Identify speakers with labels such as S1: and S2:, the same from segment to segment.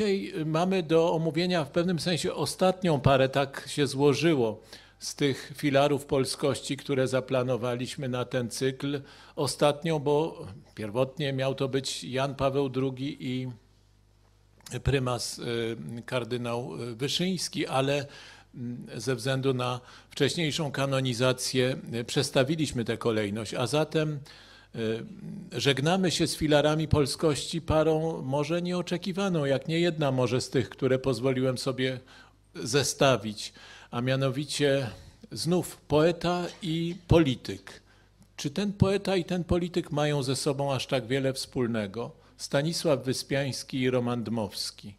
S1: Dzisiaj mamy do omówienia w pewnym sensie ostatnią parę, tak się złożyło, z tych filarów polskości, które zaplanowaliśmy na ten cykl. Ostatnią, bo pierwotnie miał to być Jan Paweł II i prymas y, kardynał y, Wyszyński, ale mm, ze względu na wcześniejszą kanonizację y, przestawiliśmy tę kolejność, a zatem Y, żegnamy się z filarami polskości parą może nieoczekiwaną, jak nie jedna może z tych, które pozwoliłem sobie zestawić, a mianowicie znów poeta i polityk. Czy ten poeta i ten polityk mają ze sobą aż tak wiele wspólnego? Stanisław Wyspiański i Roman Dmowski.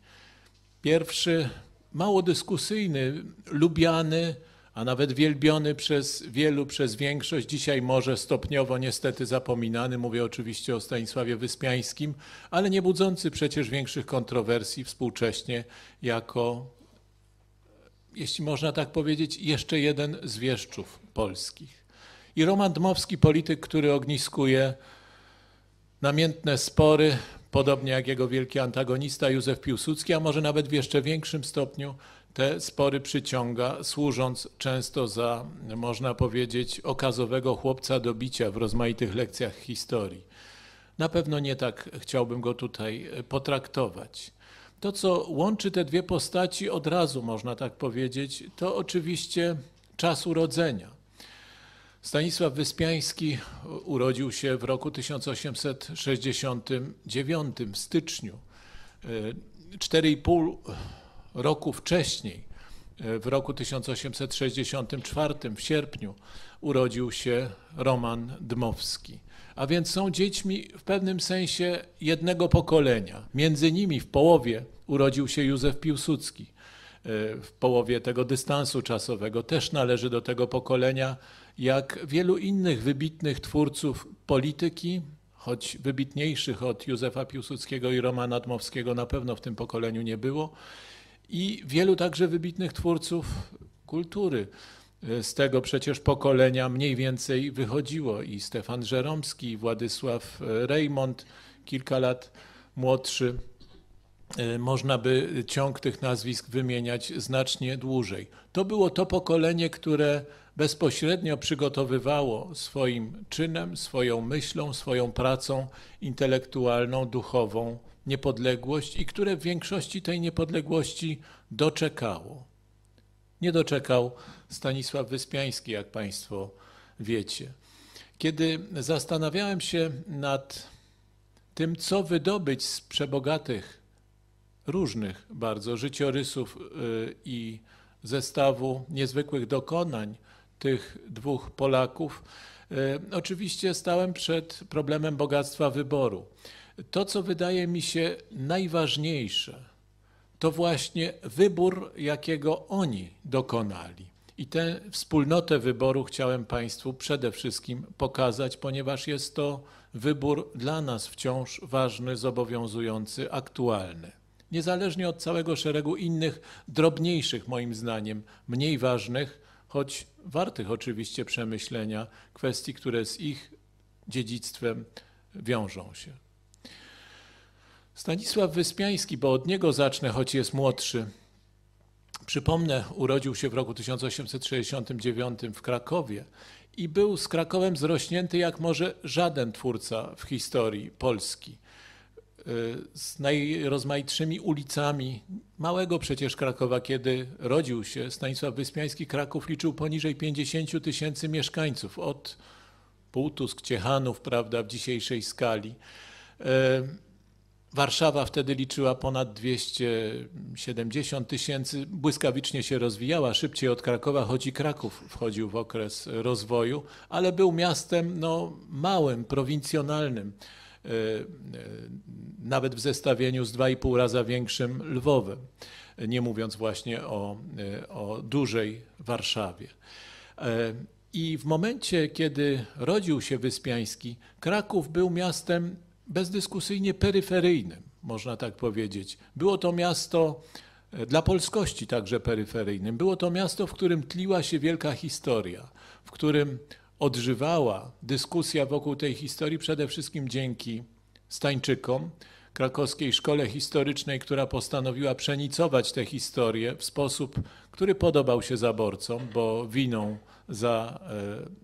S1: Pierwszy mało dyskusyjny, lubiany, a nawet wielbiony przez wielu, przez większość, dzisiaj może stopniowo niestety zapominany, mówię oczywiście o Stanisławie Wyspiańskim, ale nie budzący przecież większych kontrowersji współcześnie jako, jeśli można tak powiedzieć, jeszcze jeden z wieszczów polskich. I Roman Dmowski, polityk, który ogniskuje namiętne spory, podobnie jak jego wielki antagonista Józef Piłsudski, a może nawet w jeszcze większym stopniu te spory przyciąga, służąc często za, można powiedzieć, okazowego chłopca do bicia w rozmaitych lekcjach historii. Na pewno nie tak chciałbym go tutaj e, potraktować. To, co łączy te dwie postaci od razu, można tak powiedzieć, to oczywiście czas urodzenia. Stanisław Wyspiański urodził się w roku 1869 w styczniu. 4,5 e, roku wcześniej, e, w roku 1864, w sierpniu, urodził się Roman Dmowski. A więc są dziećmi w pewnym sensie jednego pokolenia. Między nimi w połowie urodził się Józef Piłsudski. E, w połowie tego dystansu czasowego też należy do tego pokolenia, jak wielu innych wybitnych twórców polityki, choć wybitniejszych od Józefa Piłsudskiego i Romana Dmowskiego na pewno w tym pokoleniu nie było i wielu także wybitnych twórców kultury. E, z tego przecież pokolenia mniej więcej wychodziło i Stefan Żeromski, i Władysław e, Rejmont, kilka lat młodszy. E, można by ciąg tych nazwisk wymieniać znacznie dłużej. To było to pokolenie, które bezpośrednio przygotowywało swoim czynem, swoją myślą, swoją pracą intelektualną, duchową niepodległość i które w większości tej niepodległości doczekało. Nie doczekał Stanisław Wyspiański, jak Państwo wiecie. Kiedy zastanawiałem się nad tym, co wydobyć z przebogatych, różnych bardzo życiorysów y, i zestawu niezwykłych dokonań tych dwóch Polaków, y, oczywiście stałem przed problemem bogactwa wyboru to, co wydaje mi się najważniejsze, to właśnie wybór, jakiego oni dokonali. I tę wspólnotę wyboru chciałem Państwu przede wszystkim pokazać, ponieważ jest to wybór dla nas wciąż ważny, zobowiązujący, aktualny. Niezależnie od całego szeregu innych, drobniejszych, moim zdaniem, mniej ważnych, choć wartych oczywiście przemyślenia, kwestii, które z ich dziedzictwem wiążą się. Stanisław Wyspiański, bo od niego zacznę, choć jest młodszy. Przypomnę, urodził się w roku 1869 w Krakowie i był z Krakowem zrośnięty jak może żaden twórca w historii Polski. Y, z najrozmaitszymi ulicami małego przecież Krakowa, kiedy rodził się Stanisław Wyspiański, Kraków liczył poniżej 50 tysięcy mieszkańców, od Półtusk, Ciechanów, prawda, w dzisiejszej skali. Y, Warszawa wtedy liczyła ponad 270 tysięcy, błyskawicznie się rozwijała, szybciej od Krakowa, choć i Kraków wchodził w okres rozwoju, ale był miastem no, małym, prowincjonalnym, e, e, nawet w zestawieniu z 2,5 raza większym Lwowem, nie mówiąc właśnie o, e, o dużej Warszawie. I w momencie, kiedy rodził się Wyspiański, Kraków był miastem bezdyskusyjnie peryferyjnym, można tak powiedzieć. Było to miasto e, dla polskości także peryferyjnym. Było to miasto, w którym tliła się wielka historia, w którym odżywała dyskusja wokół tej historii przede wszystkim dzięki Stańczykom, krakowskiej szkole historycznej, która postanowiła przenicować tę historię w sposób, który podobał się zaborcom, bo winą za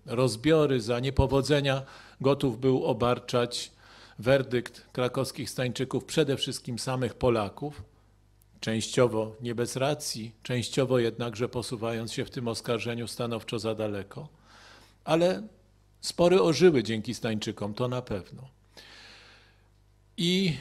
S1: e, rozbiory, za niepowodzenia gotów był obarczać werdykt krakowskich Stańczyków, przede wszystkim samych Polaków, częściowo nie bez racji, częściowo jednakże posuwając się w tym oskarżeniu stanowczo za daleko, ale spory ożyły dzięki Stańczykom, to na pewno. I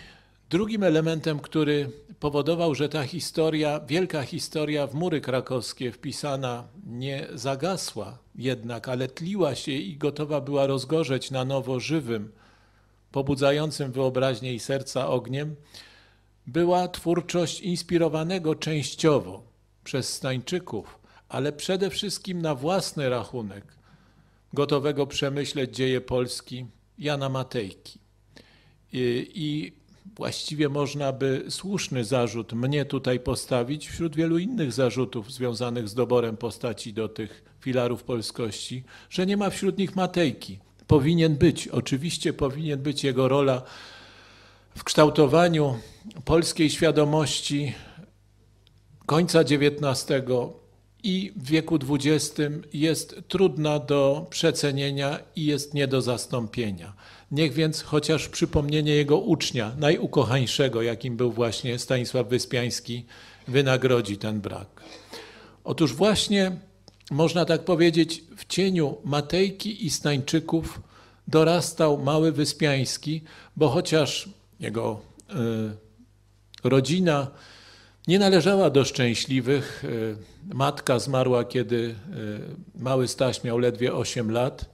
S1: drugim elementem, który powodował, że ta historia, wielka historia w mury krakowskie wpisana nie zagasła jednak, ale tliła się i gotowa była rozgorzeć na nowo żywym, pobudzającym wyobraźnię i serca ogniem była twórczość inspirowanego częściowo przez Stańczyków, ale przede wszystkim na własny rachunek, gotowego przemyśleć dzieje Polski Jana Matejki. I, i właściwie można by słuszny zarzut mnie tutaj postawić wśród wielu innych zarzutów związanych z doborem postaci do tych filarów polskości, że nie ma wśród nich Matejki, powinien być. Oczywiście powinien być jego rola w kształtowaniu polskiej świadomości końca XIX i w wieku XX jest trudna do przecenienia i jest nie do zastąpienia. Niech więc chociaż przypomnienie jego ucznia, najukochańszego, jakim był właśnie Stanisław Wyspiański, wynagrodzi ten brak. Otóż właśnie można tak powiedzieć, w cieniu Matejki i Stańczyków dorastał mały Wyspiański, bo chociaż jego e, rodzina nie należała do szczęśliwych, e, matka zmarła, kiedy e, mały Staś miał ledwie 8 lat,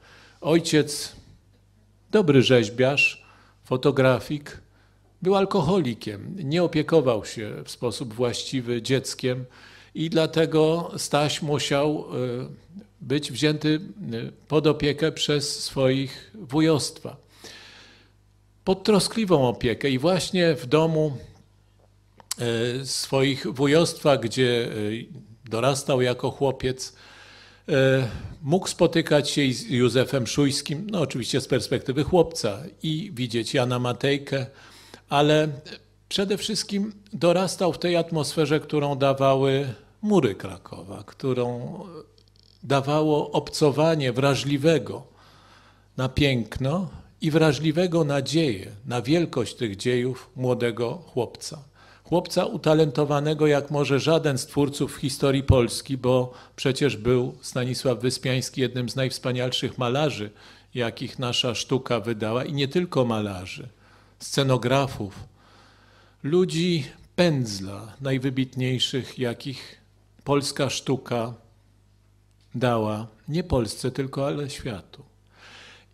S1: ojciec, dobry rzeźbiarz, fotografik, był alkoholikiem, nie opiekował się w sposób właściwy dzieckiem, i dlatego Staś musiał e, być wzięty e, pod opiekę przez swoich wujostwa. Pod troskliwą opiekę i właśnie w domu e, swoich wujostwa, gdzie dorastał jako chłopiec, mógł spotykać się z Józefem Szujskim, no oczywiście z perspektywy chłopca, i widzieć Jana Matejkę, ale przede wszystkim dorastał w tej atmosferze, którą dawały mury Krakowa, którą dawało obcowanie wrażliwego na piękno i wrażliwego nadzieję na wielkość tych dziejów młodego chłopca. Chłopca utalentowanego jak może żaden z twórców w historii Polski, bo przecież był Stanisław Wyspiański jednym z najwspanialszych malarzy, jakich nasza sztuka wydała, i nie tylko malarzy, scenografów, ludzi pędzla, najwybitniejszych, jakich polska sztuka dała nie Polsce tylko, ale światu.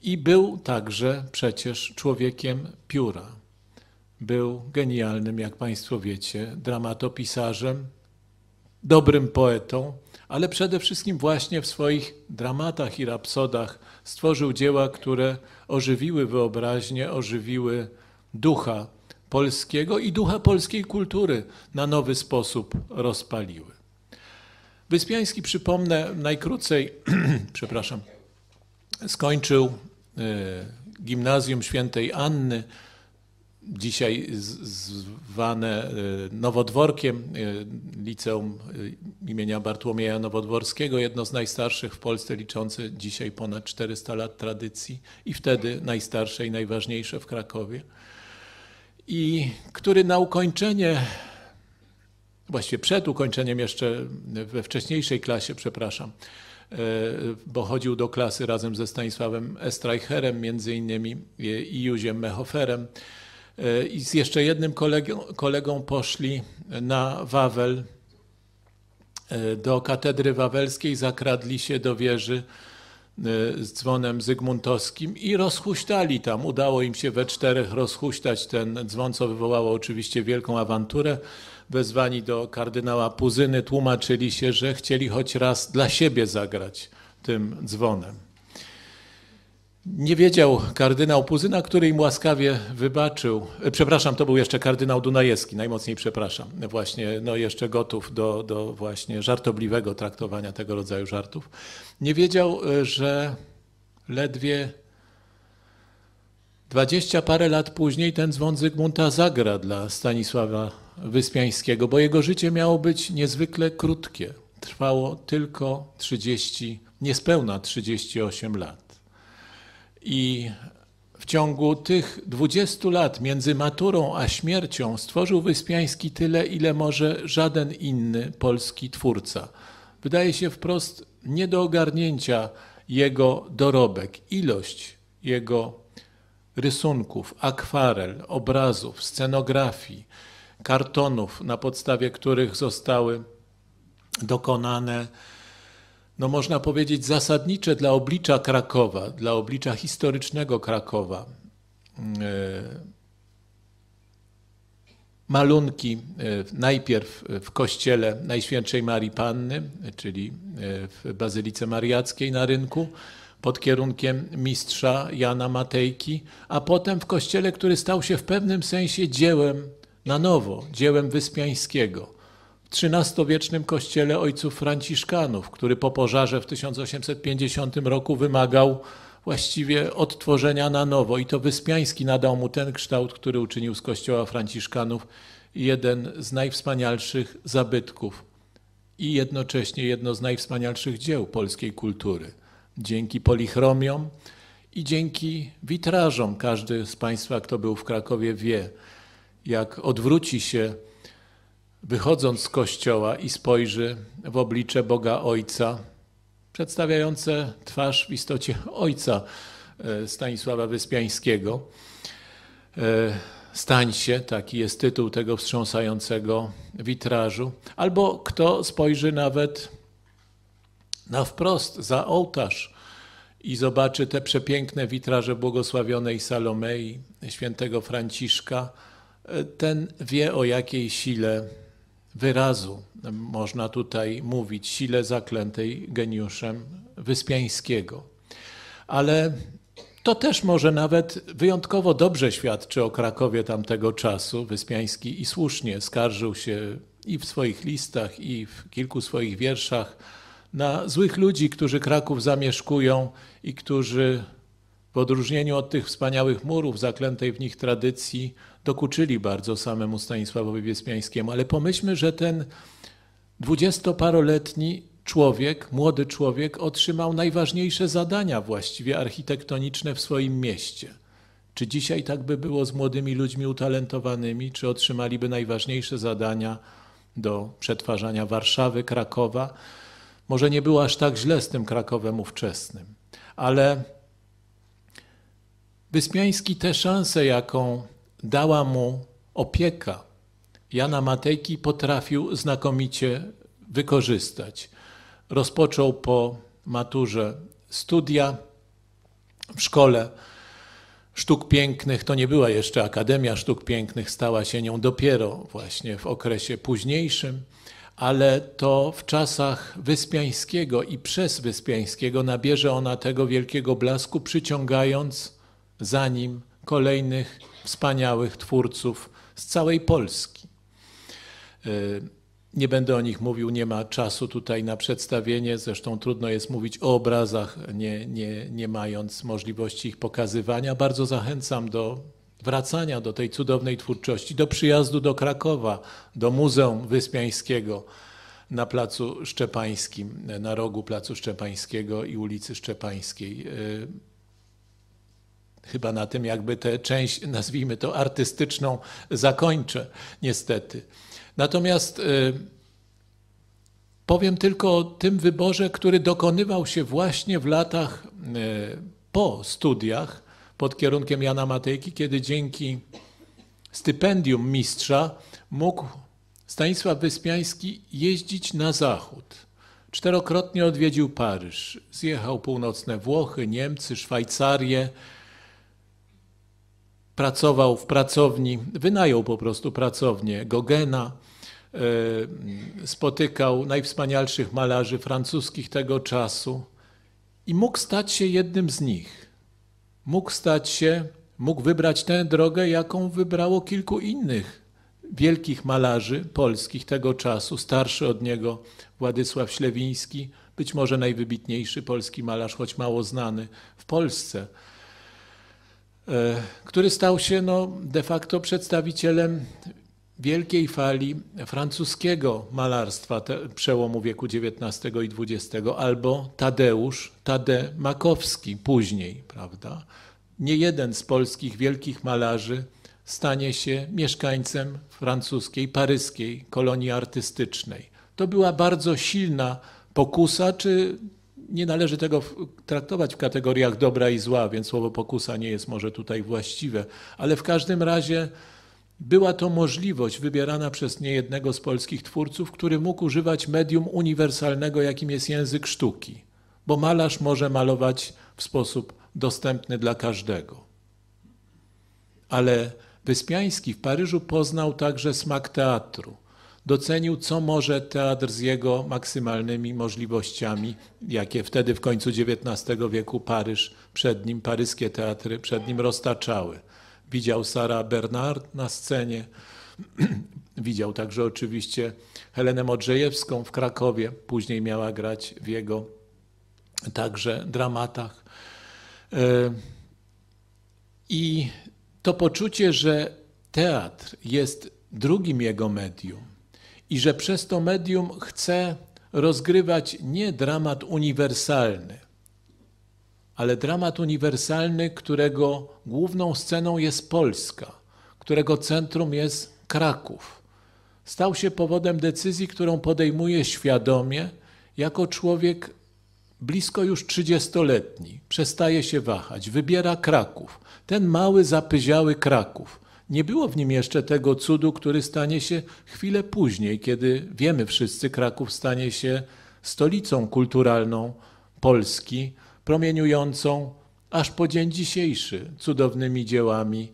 S1: I był także przecież człowiekiem pióra. Był genialnym, jak Państwo wiecie, dramatopisarzem, dobrym poetą, ale przede wszystkim właśnie w swoich dramatach i rapsodach stworzył dzieła, które ożywiły wyobraźnię, ożywiły ducha polskiego i ducha polskiej kultury na nowy sposób rozpaliły. Wyspiański, przypomnę najkrócej, przepraszam, skończył e, gimnazjum świętej Anny, dzisiaj zwane e, Nowodworkiem, e, liceum imienia Bartłomieja Nowodworskiego, jedno z najstarszych w Polsce, liczące dzisiaj ponad 400 lat tradycji i wtedy najstarsze i najważniejsze w Krakowie. I który na ukończenie właściwie przed ukończeniem jeszcze we wcześniejszej klasie, przepraszam, e, bo chodził do klasy razem ze Stanisławem Estreicherem między innymi e, i Józiem Mehoferem e, I z jeszcze jednym kolegą, kolegą poszli na Wawel, do katedry wawelskiej, zakradli się do wieży z dzwonem zygmuntowskim i rozhuśtali tam. Udało im się we czterech rozhuśtać ten dzwon, co wywołało oczywiście wielką awanturę wezwani do kardynała Puzyny, tłumaczyli się, że chcieli choć raz dla siebie zagrać tym dzwonem. Nie wiedział kardynał Puzyna, który im łaskawie wybaczył. E, przepraszam, to był jeszcze kardynał Dunajewski, najmocniej przepraszam. Właśnie, no jeszcze gotów do, do właśnie żartobliwego traktowania tego rodzaju żartów. Nie wiedział, e, że ledwie dwadzieścia parę lat później ten dzwon Zygmunta zagra dla Stanisława Wyspiańskiego, bo jego życie miało być niezwykle krótkie. Trwało tylko 30, niespełna 38 lat. I w ciągu tych 20 lat między maturą a śmiercią stworzył Wyspiański tyle, ile może żaden inny polski twórca. Wydaje się wprost nie do ogarnięcia jego dorobek, ilość jego rysunków, akwarel, obrazów, scenografii, kartonów, na podstawie których zostały dokonane, no można powiedzieć, zasadnicze dla oblicza Krakowa, dla oblicza historycznego Krakowa. E, malunki e, najpierw w kościele Najświętszej Marii Panny, czyli e, w Bazylice Mariackiej na rynku, pod kierunkiem mistrza Jana Matejki, a potem w kościele, który stał się w pewnym sensie dziełem na nowo dziełem Wyspiańskiego w XIII-wiecznym kościele ojców Franciszkanów, który po pożarze w 1850 roku wymagał właściwie odtworzenia na nowo. I to Wyspiański nadał mu ten kształt, który uczynił z kościoła Franciszkanów jeden z najwspanialszych zabytków i jednocześnie jedno z najwspanialszych dzieł polskiej kultury. Dzięki polichromiom i dzięki witrażom, każdy z Państwa, kto był w Krakowie, wie, jak odwróci się, wychodząc z kościoła i spojrzy w oblicze Boga Ojca, przedstawiające twarz w istocie Ojca e, Stanisława Wyspiańskiego. E, stań się, taki jest tytuł tego wstrząsającego witrażu. Albo kto spojrzy nawet na wprost za ołtarz i zobaczy te przepiękne witraże błogosławionej Salomei, świętego Franciszka, ten wie o jakiej sile wyrazu można tutaj mówić, sile zaklętej geniuszem Wyspiańskiego. Ale to też może nawet wyjątkowo dobrze świadczy o Krakowie tamtego czasu. Wyspiański i słusznie skarżył się i w swoich listach, i w kilku swoich wierszach na złych ludzi, którzy Kraków zamieszkują i którzy w odróżnieniu od tych wspaniałych murów zaklętej w nich tradycji dokuczyli bardzo samemu Stanisławowi Wyspiańskiemu. Ale pomyślmy, że ten dwudziestoparoletni człowiek, młody człowiek otrzymał najważniejsze zadania właściwie architektoniczne w swoim mieście. Czy dzisiaj tak by było z młodymi ludźmi utalentowanymi? Czy otrzymaliby najważniejsze zadania do przetwarzania Warszawy, Krakowa? Może nie było aż tak źle z tym Krakowem ówczesnym, ale Wyspiański te szanse jaką dała mu opieka, Jana Matejki potrafił znakomicie wykorzystać. Rozpoczął po maturze studia w szkole sztuk pięknych. To nie była jeszcze Akademia Sztuk Pięknych, stała się nią dopiero właśnie w okresie późniejszym, ale to w czasach Wyspiańskiego i przez Wyspiańskiego nabierze ona tego wielkiego blasku, przyciągając za nim kolejnych wspaniałych twórców z całej Polski. E, nie będę o nich mówił, nie ma czasu tutaj na przedstawienie. Zresztą trudno jest mówić o obrazach, nie, nie, nie mając możliwości ich pokazywania. Bardzo zachęcam do wracania do tej cudownej twórczości, do przyjazdu do Krakowa, do Muzeum Wyspiańskiego na Placu Szczepańskim, na rogu Placu Szczepańskiego i ulicy Szczepańskiej. E, chyba na tym jakby tę część, nazwijmy to artystyczną, zakończę, niestety. Natomiast y, powiem tylko o tym wyborze, który dokonywał się właśnie w latach y, po studiach pod kierunkiem Jana Matejki, kiedy dzięki stypendium mistrza mógł Stanisław Wyspiański jeździć na zachód. Czterokrotnie odwiedził Paryż, zjechał północne Włochy, Niemcy, Szwajcarię, pracował w pracowni, wynajął po prostu pracownię Gogena, e, spotykał najwspanialszych malarzy francuskich tego czasu i mógł stać się jednym z nich. Mógł stać się, mógł wybrać tę drogę, jaką wybrało kilku innych wielkich malarzy polskich tego czasu, starszy od niego Władysław Ślewiński, być może najwybitniejszy polski malarz, choć mało znany w Polsce. E, który stał się no, de facto przedstawicielem wielkiej fali francuskiego malarstwa te, przełomu wieku XIX i XX, albo Tadeusz Tade Makowski później, prawda? Nie jeden z polskich wielkich malarzy stanie się mieszkańcem francuskiej, paryskiej kolonii artystycznej. To była bardzo silna pokusa, czy nie należy tego traktować w kategoriach dobra i zła, więc słowo pokusa nie jest może tutaj właściwe, ale w każdym razie była to możliwość wybierana przez niejednego z polskich twórców, który mógł używać medium uniwersalnego, jakim jest język sztuki, bo malarz może malować w sposób dostępny dla każdego. Ale Wyspiański w Paryżu poznał także smak teatru docenił, co może teatr z jego maksymalnymi możliwościami, jakie wtedy w końcu XIX wieku Paryż przed nim, paryskie teatry przed nim roztaczały. Widział Sara Bernard na scenie, widział także oczywiście Helenę Modrzejewską w Krakowie, później miała grać w jego także dramatach. E, I to poczucie, że teatr jest drugim jego medium, i że przez to medium chce rozgrywać nie dramat uniwersalny, ale dramat uniwersalny, którego główną sceną jest Polska, którego centrum jest Kraków. Stał się powodem decyzji, którą podejmuje świadomie jako człowiek blisko już trzydziestoletni. Przestaje się wahać, wybiera Kraków, ten mały, zapyziały Kraków nie było w nim jeszcze tego cudu, który stanie się chwilę później, kiedy wiemy wszyscy, Kraków stanie się stolicą kulturalną Polski, promieniującą aż po dzień dzisiejszy cudownymi dziełami,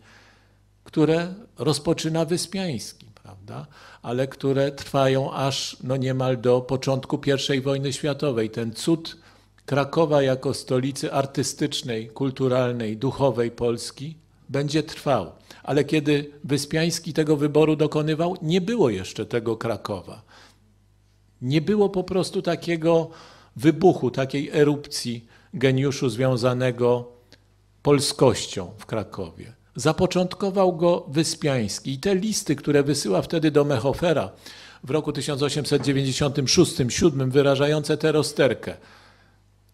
S1: które rozpoczyna Wyspiański, prawda? ale które trwają aż no niemal do początku I wojny światowej. Ten cud Krakowa jako stolicy artystycznej, kulturalnej, duchowej Polski będzie trwał. Ale kiedy Wyspiański tego wyboru dokonywał, nie było jeszcze tego Krakowa. Nie było po prostu takiego wybuchu, takiej erupcji geniuszu związanego polskością w Krakowie. Zapoczątkował go Wyspiański i te listy, które wysyła wtedy do Mechofera w roku 1896-7 wyrażające tę rozterkę.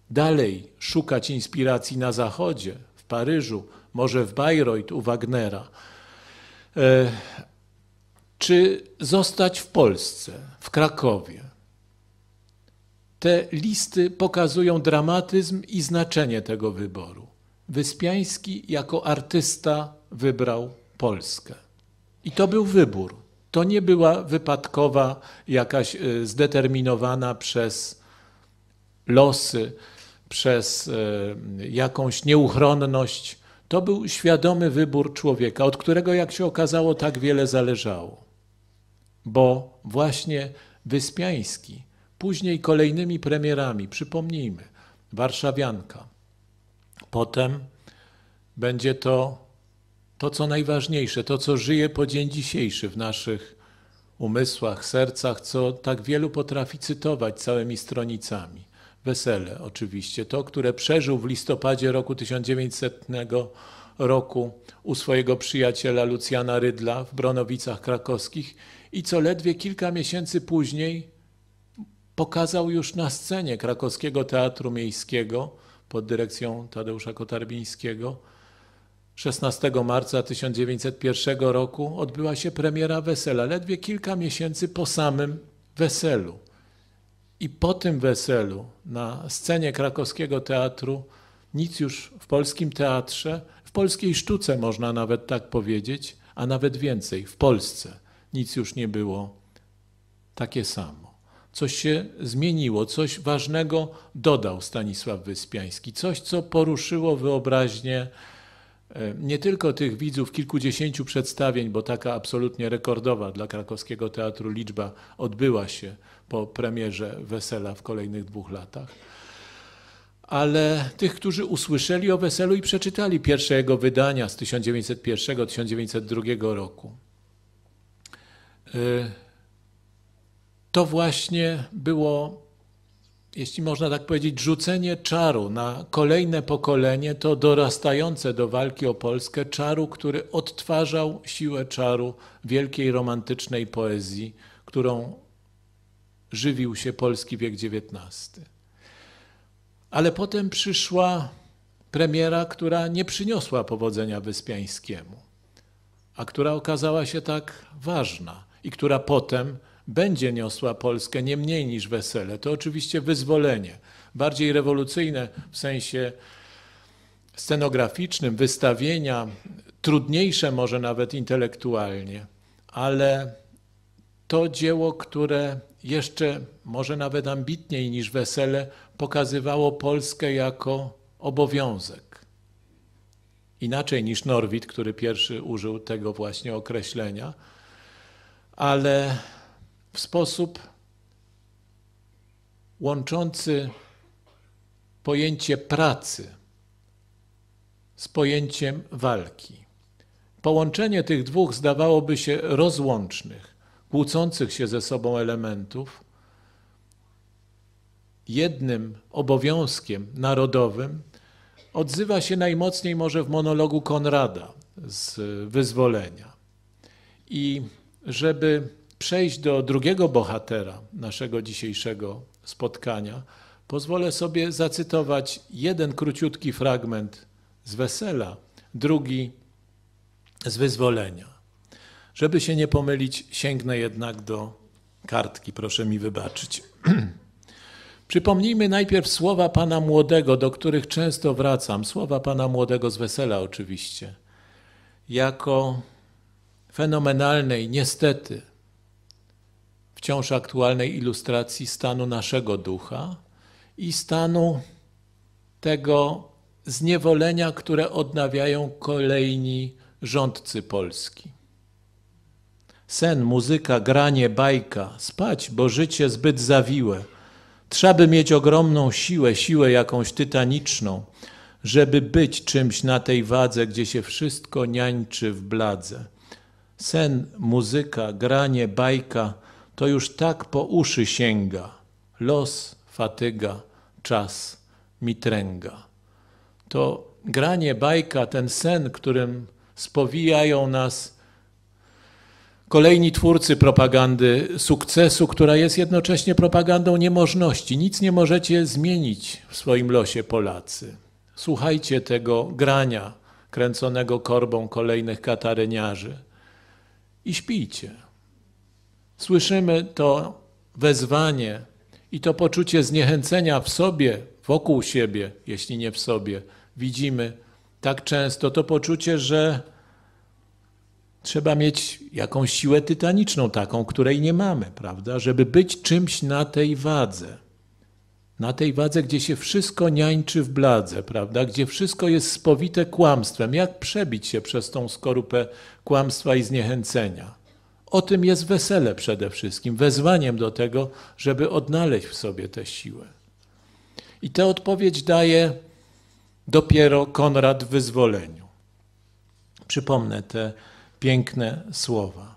S1: Dalej szukać inspiracji na Zachodzie, w Paryżu, może w Bayreuth u Wagnera, e, czy zostać w Polsce, w Krakowie. Te listy pokazują dramatyzm i znaczenie tego wyboru. Wyspiański jako artysta wybrał Polskę. I to był wybór. To nie była wypadkowa, jakaś e, zdeterminowana przez losy, przez e, jakąś nieuchronność to był świadomy wybór człowieka, od którego, jak się okazało, tak wiele zależało. Bo właśnie Wyspiański, później kolejnymi premierami, przypomnijmy, Warszawianka, potem będzie to to, co najważniejsze, to, co żyje po dzień dzisiejszy w naszych umysłach, sercach, co tak wielu potrafi cytować całymi stronicami wesele oczywiście, to, które przeżył w listopadzie roku 1900 roku u swojego przyjaciela Lucjana Rydla w Bronowicach Krakowskich i co ledwie kilka miesięcy później pokazał już na scenie Krakowskiego Teatru Miejskiego pod dyrekcją Tadeusza Kotarbińskiego. 16 marca 1901 roku odbyła się premiera wesela, ledwie kilka miesięcy po samym weselu. I po tym weselu na scenie krakowskiego teatru nic już w polskim teatrze, w polskiej sztuce można nawet tak powiedzieć, a nawet więcej, w Polsce nic już nie było takie samo. Coś się zmieniło, coś ważnego dodał Stanisław Wyspiański, coś, co poruszyło wyobraźnię e, nie tylko tych widzów kilkudziesięciu przedstawień, bo taka absolutnie rekordowa dla Krakowskiego Teatru liczba odbyła się po premierze wesela w kolejnych dwóch latach. Ale tych, którzy usłyszeli o weselu i przeczytali pierwsze jego wydania z 1901-1902 roku. Y, to właśnie było, jeśli można tak powiedzieć, rzucenie czaru na kolejne pokolenie, to dorastające do walki o Polskę czaru, który odtwarzał siłę czaru wielkiej romantycznej poezji, którą żywił się polski wiek XIX. Ale potem przyszła premiera, która nie przyniosła powodzenia Wyspiańskiemu, a która okazała się tak ważna i która potem będzie niosła Polskę nie mniej niż wesele. To oczywiście wyzwolenie, bardziej rewolucyjne w sensie scenograficznym, wystawienia, trudniejsze może nawet intelektualnie, ale to dzieło, które jeszcze może nawet ambitniej niż wesele pokazywało Polskę jako obowiązek. Inaczej niż Norwid, który pierwszy użył tego właśnie określenia, ale w sposób łączący pojęcie pracy z pojęciem walki. Połączenie tych dwóch zdawałoby się rozłącznych, kłócących się ze sobą elementów, jednym obowiązkiem narodowym odzywa się najmocniej może w monologu Konrada z wyzwolenia. I żeby przejść do drugiego bohatera naszego dzisiejszego spotkania, pozwolę sobie zacytować jeden króciutki fragment z wesela, drugi z wyzwolenia. Żeby się nie pomylić, sięgnę jednak do kartki, proszę mi wybaczyć. Przypomnijmy najpierw słowa pana młodego, do których często wracam, słowa pana młodego z wesela oczywiście, jako fenomenalnej, niestety, wciąż aktualnej ilustracji stanu naszego ducha i stanu tego zniewolenia, które odnawiają kolejni rządcy Polski. Sen, muzyka, granie, bajka. Spać, bo życie zbyt zawiłe. Trzeba mieć ogromną siłę, siłę jakąś tytaniczną, żeby być czymś na tej wadze, gdzie się wszystko niańczy w bladze. Sen, muzyka, granie, bajka to już tak po uszy sięga. Los, fatyga, czas, mitręga. To granie, bajka, ten sen, którym spowijają nas kolejni twórcy propagandy sukcesu, która jest jednocześnie propagandą niemożności. Nic nie możecie zmienić w swoim losie, Polacy. Słuchajcie tego grania kręconego korbą kolejnych kataryniarzy i śpijcie. Słyszymy to wezwanie i to poczucie zniechęcenia w sobie, wokół siebie, jeśli nie w sobie, widzimy tak często to poczucie, że Trzeba mieć jakąś siłę tytaniczną, taką, której nie mamy, prawda? Żeby być czymś na tej wadze. Na tej wadze, gdzie się wszystko niańczy w bladze, prawda? Gdzie wszystko jest spowite kłamstwem. Jak przebić się przez tą skorupę kłamstwa i zniechęcenia? O tym jest wesele przede wszystkim, wezwaniem do tego, żeby odnaleźć w sobie tę siłę. I tę odpowiedź daje dopiero Konrad w wyzwoleniu. Przypomnę te piękne słowa.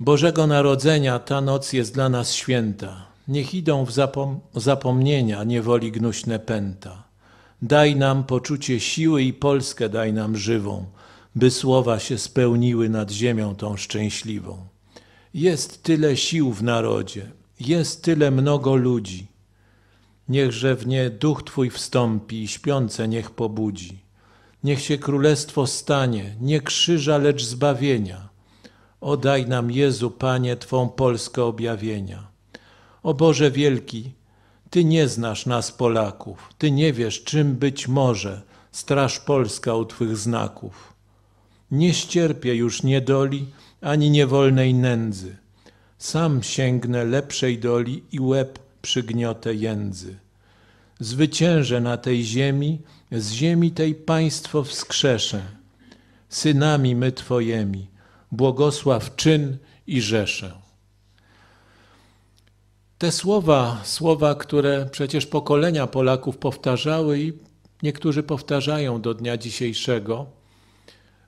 S1: Bożego Narodzenia ta noc jest dla nas święta. Niech idą w zapom zapomnienia niewoli gnuśne pęta. Daj nam poczucie siły i Polskę daj nam żywą, by słowa się spełniły nad ziemią tą szczęśliwą. Jest tyle sił w narodzie, jest tyle mnogo ludzi. Niechże w nie duch Twój wstąpi i śpiące niech pobudzi. Niech się królestwo stanie, nie krzyża, lecz zbawienia. Odaj nam, Jezu, Panie, Twą Polskę objawienia. O Boże Wielki, Ty nie znasz nas, Polaków, Ty nie wiesz, czym być może straż Polska u Twych znaków. Nie ścierpię już niedoli ani niewolnej nędzy. Sam sięgnę lepszej doli i łeb przygniotę jędzy. Zwyciężę na tej ziemi, z ziemi tej państwo wskrzeszę, synami my Twojemi, błogosław czyn i rzeszę. Te słowa, słowa, które przecież pokolenia Polaków powtarzały i niektórzy powtarzają do dnia dzisiejszego,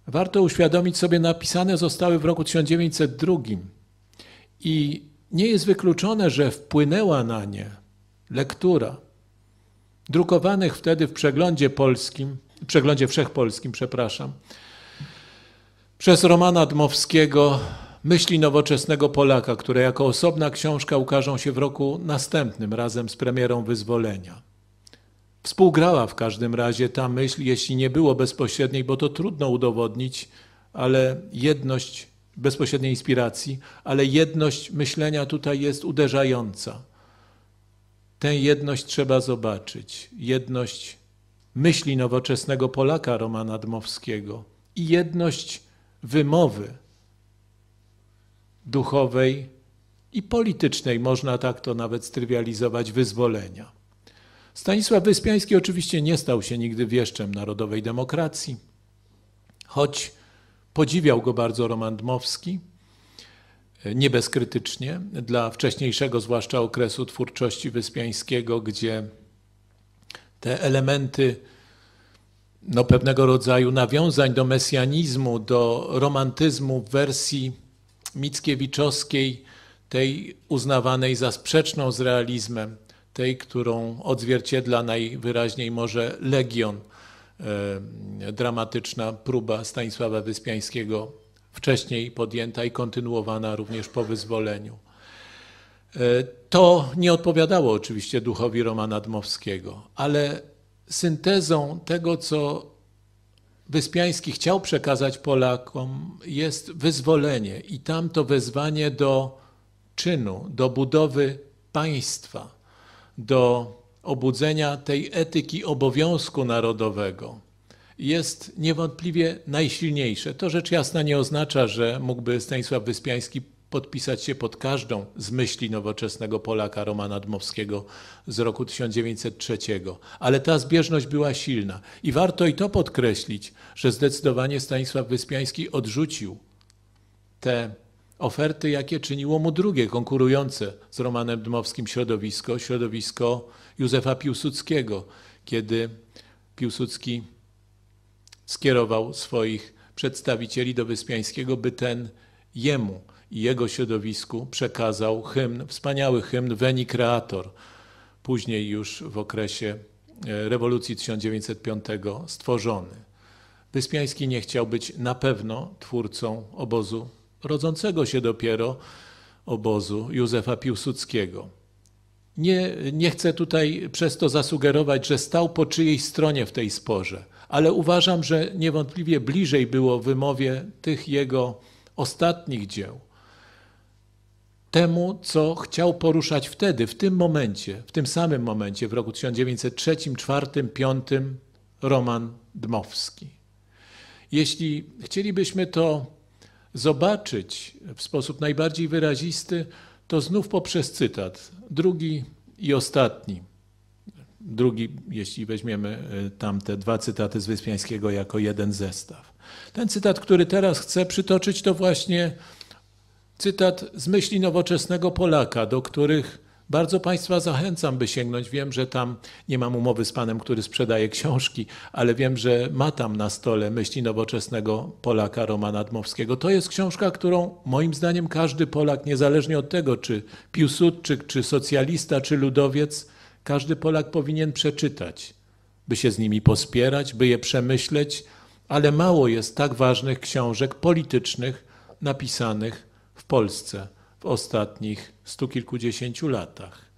S1: warto uświadomić sobie, napisane zostały w roku 1902 i nie jest wykluczone, że wpłynęła na nie lektura drukowanych wtedy w przeglądzie polskim, przeglądzie wszechpolskim, przepraszam, przez Romana Dmowskiego Myśli nowoczesnego Polaka, które jako osobna książka ukażą się w roku następnym razem z premierą Wyzwolenia. Współgrała w każdym razie ta myśl, jeśli nie było bezpośredniej, bo to trudno udowodnić, ale jedność bezpośredniej inspiracji, ale jedność myślenia tutaj jest uderzająca. Tę jedność trzeba zobaczyć. Jedność myśli nowoczesnego Polaka Romana Dmowskiego i jedność wymowy duchowej i politycznej, można tak to nawet strywializować, wyzwolenia. Stanisław Wyspiański oczywiście nie stał się nigdy wieszczem narodowej demokracji, choć podziwiał go bardzo Roman Dmowski nie bezkrytycznie dla wcześniejszego, zwłaszcza okresu twórczości wyspiańskiego, gdzie te elementy no, pewnego rodzaju nawiązań do mesjanizmu, do romantyzmu w wersji mickiewiczowskiej, tej uznawanej za sprzeczną z realizmem, tej, którą odzwierciedla najwyraźniej może Legion, e, dramatyczna próba Stanisława Wyspiańskiego wcześniej podjęta i kontynuowana również po wyzwoleniu. E, to nie odpowiadało oczywiście duchowi Romana Dmowskiego, ale syntezą tego, co Wyspiański chciał przekazać Polakom, jest wyzwolenie i tam to wezwanie do czynu, do budowy państwa, do obudzenia tej etyki obowiązku narodowego, jest niewątpliwie najsilniejsze. To rzecz jasna nie oznacza, że mógłby Stanisław Wyspiański podpisać się pod każdą z myśli nowoczesnego Polaka Romana Dmowskiego z roku 1903, ale ta zbieżność była silna. I warto i to podkreślić, że zdecydowanie Stanisław Wyspiański odrzucił te oferty, jakie czyniło mu drugie, konkurujące z Romanem Dmowskim środowisko, środowisko Józefa Piłsudskiego, kiedy Piłsudski skierował swoich przedstawicieli do Wyspiańskiego, by ten jemu i jego środowisku przekazał hymn, wspaniały hymn Veni Creator. Później już w okresie e, rewolucji 1905 stworzony. Wyspiański nie chciał być na pewno twórcą obozu rodzącego się dopiero obozu Józefa Piłsudskiego. Nie, nie chcę tutaj przez to zasugerować, że stał po czyjejś stronie w tej sporze ale uważam, że niewątpliwie bliżej było wymowie tych jego ostatnich dzieł temu, co chciał poruszać wtedy, w tym momencie, w tym samym momencie, w roku 1903, 4, 5, Roman Dmowski. Jeśli chcielibyśmy to zobaczyć w sposób najbardziej wyrazisty, to znów poprzez cytat, drugi i ostatni Drugi, jeśli weźmiemy e, tamte dwa cytaty z Wyspiańskiego jako jeden zestaw. Ten cytat, który teraz chcę przytoczyć, to właśnie cytat z myśli nowoczesnego Polaka, do których bardzo Państwa zachęcam, by sięgnąć. Wiem, że tam nie mam umowy z Panem, który sprzedaje książki, ale wiem, że ma tam na stole myśli nowoczesnego Polaka Romana Admowskiego. To jest książka, którą moim zdaniem każdy Polak, niezależnie od tego, czy piłsudczyk, czy socjalista, czy ludowiec, każdy Polak powinien przeczytać, by się z nimi pospierać, by je przemyśleć, ale mało jest tak ważnych książek politycznych napisanych w Polsce w ostatnich stu kilkudziesięciu latach.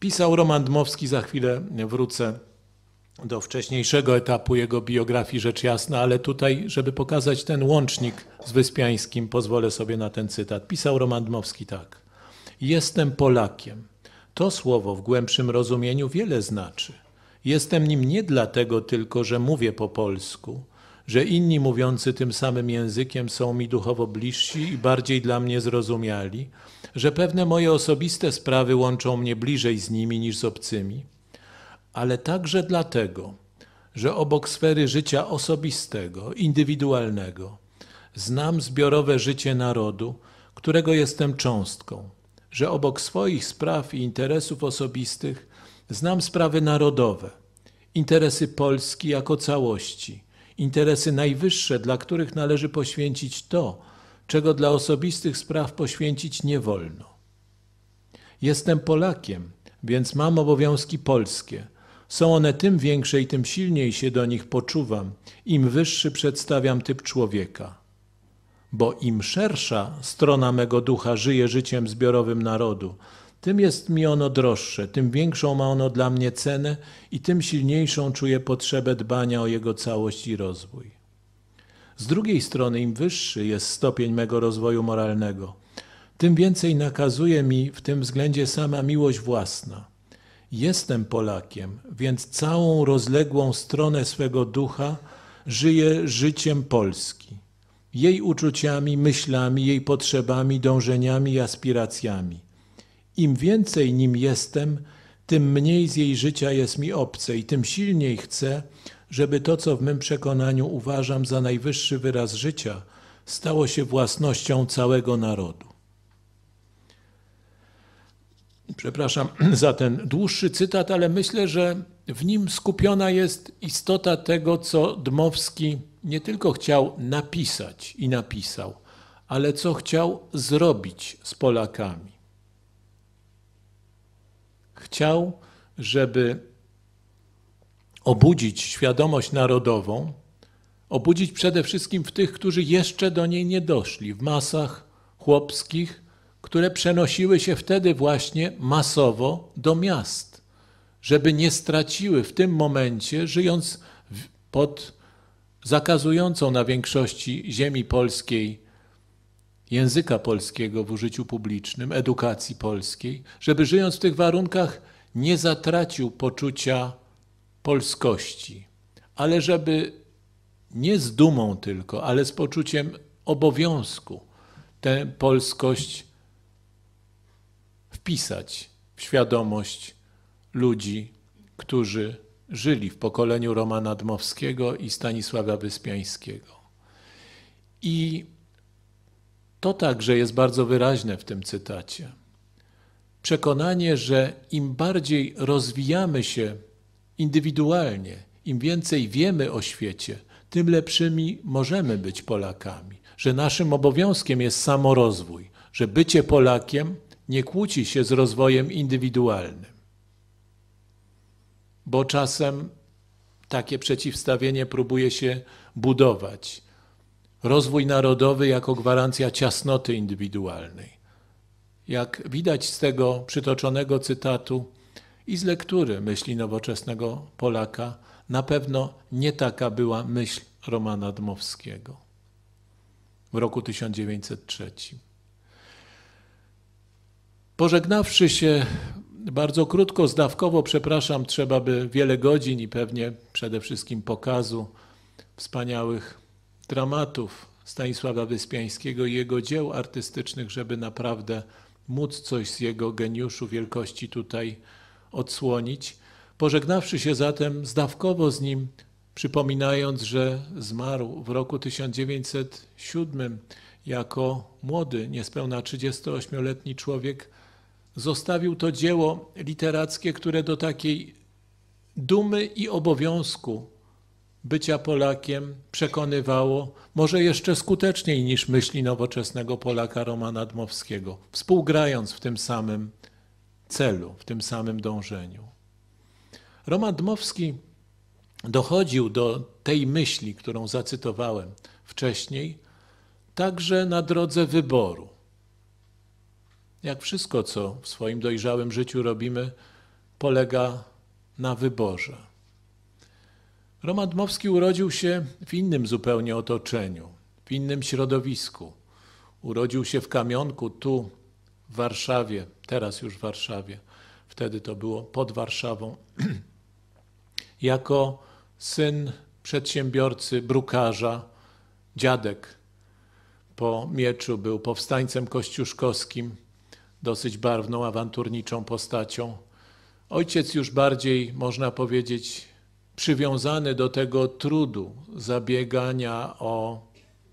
S1: Pisał Roman Dmowski, za chwilę wrócę do wcześniejszego etapu jego biografii, rzecz jasna, ale tutaj, żeby pokazać ten łącznik z Wyspiańskim, pozwolę sobie na ten cytat. Pisał Roman Dmowski tak. Jestem Polakiem, to słowo w głębszym rozumieniu wiele znaczy. Jestem nim nie dlatego tylko, że mówię po polsku, że inni mówiący tym samym językiem są mi duchowo bliżsi i bardziej dla mnie zrozumiali, że pewne moje osobiste sprawy łączą mnie bliżej z nimi niż z obcymi, ale także dlatego, że obok sfery życia osobistego, indywidualnego, znam zbiorowe życie narodu, którego jestem cząstką że obok swoich spraw i interesów osobistych znam sprawy narodowe, interesy Polski jako całości, interesy najwyższe, dla których należy poświęcić to, czego dla osobistych spraw poświęcić nie wolno. Jestem Polakiem, więc mam obowiązki polskie. Są one tym większe i tym silniej się do nich poczuwam, im wyższy przedstawiam typ człowieka bo im szersza strona mego ducha żyje życiem zbiorowym narodu, tym jest mi ono droższe, tym większą ma ono dla mnie cenę i tym silniejszą czuję potrzebę dbania o jego całość i rozwój. Z drugiej strony, im wyższy jest stopień mego rozwoju moralnego, tym więcej nakazuje mi w tym względzie sama miłość własna. Jestem Polakiem, więc całą rozległą stronę swego ducha żyję życiem Polski jej uczuciami, myślami, jej potrzebami, dążeniami i aspiracjami. Im więcej nim jestem, tym mniej z jej życia jest mi obce i tym silniej chcę, żeby to, co w mym przekonaniu uważam za najwyższy wyraz życia, stało się własnością całego narodu. Przepraszam za ten dłuższy cytat, ale myślę, że w nim skupiona jest istota tego, co Dmowski nie tylko chciał napisać i napisał, ale co chciał zrobić z Polakami. Chciał, żeby obudzić świadomość narodową, obudzić przede wszystkim w tych, którzy jeszcze do niej nie doszli, w masach chłopskich, które przenosiły się wtedy właśnie masowo do miast, żeby nie straciły w tym momencie, żyjąc pod zakazującą na większości ziemi polskiej języka polskiego w użyciu publicznym, edukacji polskiej, żeby żyjąc w tych warunkach nie zatracił poczucia polskości, ale żeby nie z dumą tylko, ale z poczuciem obowiązku tę polskość wpisać w świadomość ludzi, którzy żyli w pokoleniu Romana Dmowskiego i Stanisława Wyspiańskiego. I to także jest bardzo wyraźne w tym cytacie. Przekonanie, że im bardziej rozwijamy się indywidualnie, im więcej wiemy o świecie, tym lepszymi możemy być Polakami, że naszym obowiązkiem jest samorozwój, że bycie Polakiem nie kłóci się z rozwojem indywidualnym bo czasem takie przeciwstawienie próbuje się budować. Rozwój narodowy jako gwarancja ciasnoty indywidualnej. Jak widać z tego przytoczonego cytatu i z lektury myśli nowoczesnego Polaka, na pewno nie taka była myśl Romana Dmowskiego w roku 1903. Pożegnawszy się bardzo krótko, zdawkowo, przepraszam, trzeba by wiele godzin i pewnie przede wszystkim pokazu wspaniałych dramatów Stanisława Wyspiańskiego i jego dzieł artystycznych, żeby naprawdę móc coś z jego geniuszu wielkości tutaj odsłonić. Pożegnawszy się zatem zdawkowo z nim, przypominając, że zmarł w roku 1907 jako młody, niespełna 38-letni człowiek, zostawił to dzieło literackie, które do takiej dumy i obowiązku bycia Polakiem przekonywało, może jeszcze skuteczniej niż myśli nowoczesnego Polaka Romana Dmowskiego, współgrając w tym samym celu, w tym samym dążeniu. Roman Dmowski dochodził do tej myśli, którą zacytowałem wcześniej, także na drodze wyboru. Jak wszystko, co w swoim dojrzałym życiu robimy, polega na wyborze. Roman Dmowski urodził się w innym zupełnie otoczeniu, w innym środowisku. Urodził się w Kamionku, tu w Warszawie, teraz już w Warszawie, wtedy to było pod Warszawą, jako syn przedsiębiorcy, brukarza, dziadek po mieczu był powstańcem kościuszkowskim, dosyć barwną, awanturniczą postacią. Ojciec już bardziej, można powiedzieć, przywiązany do tego trudu zabiegania o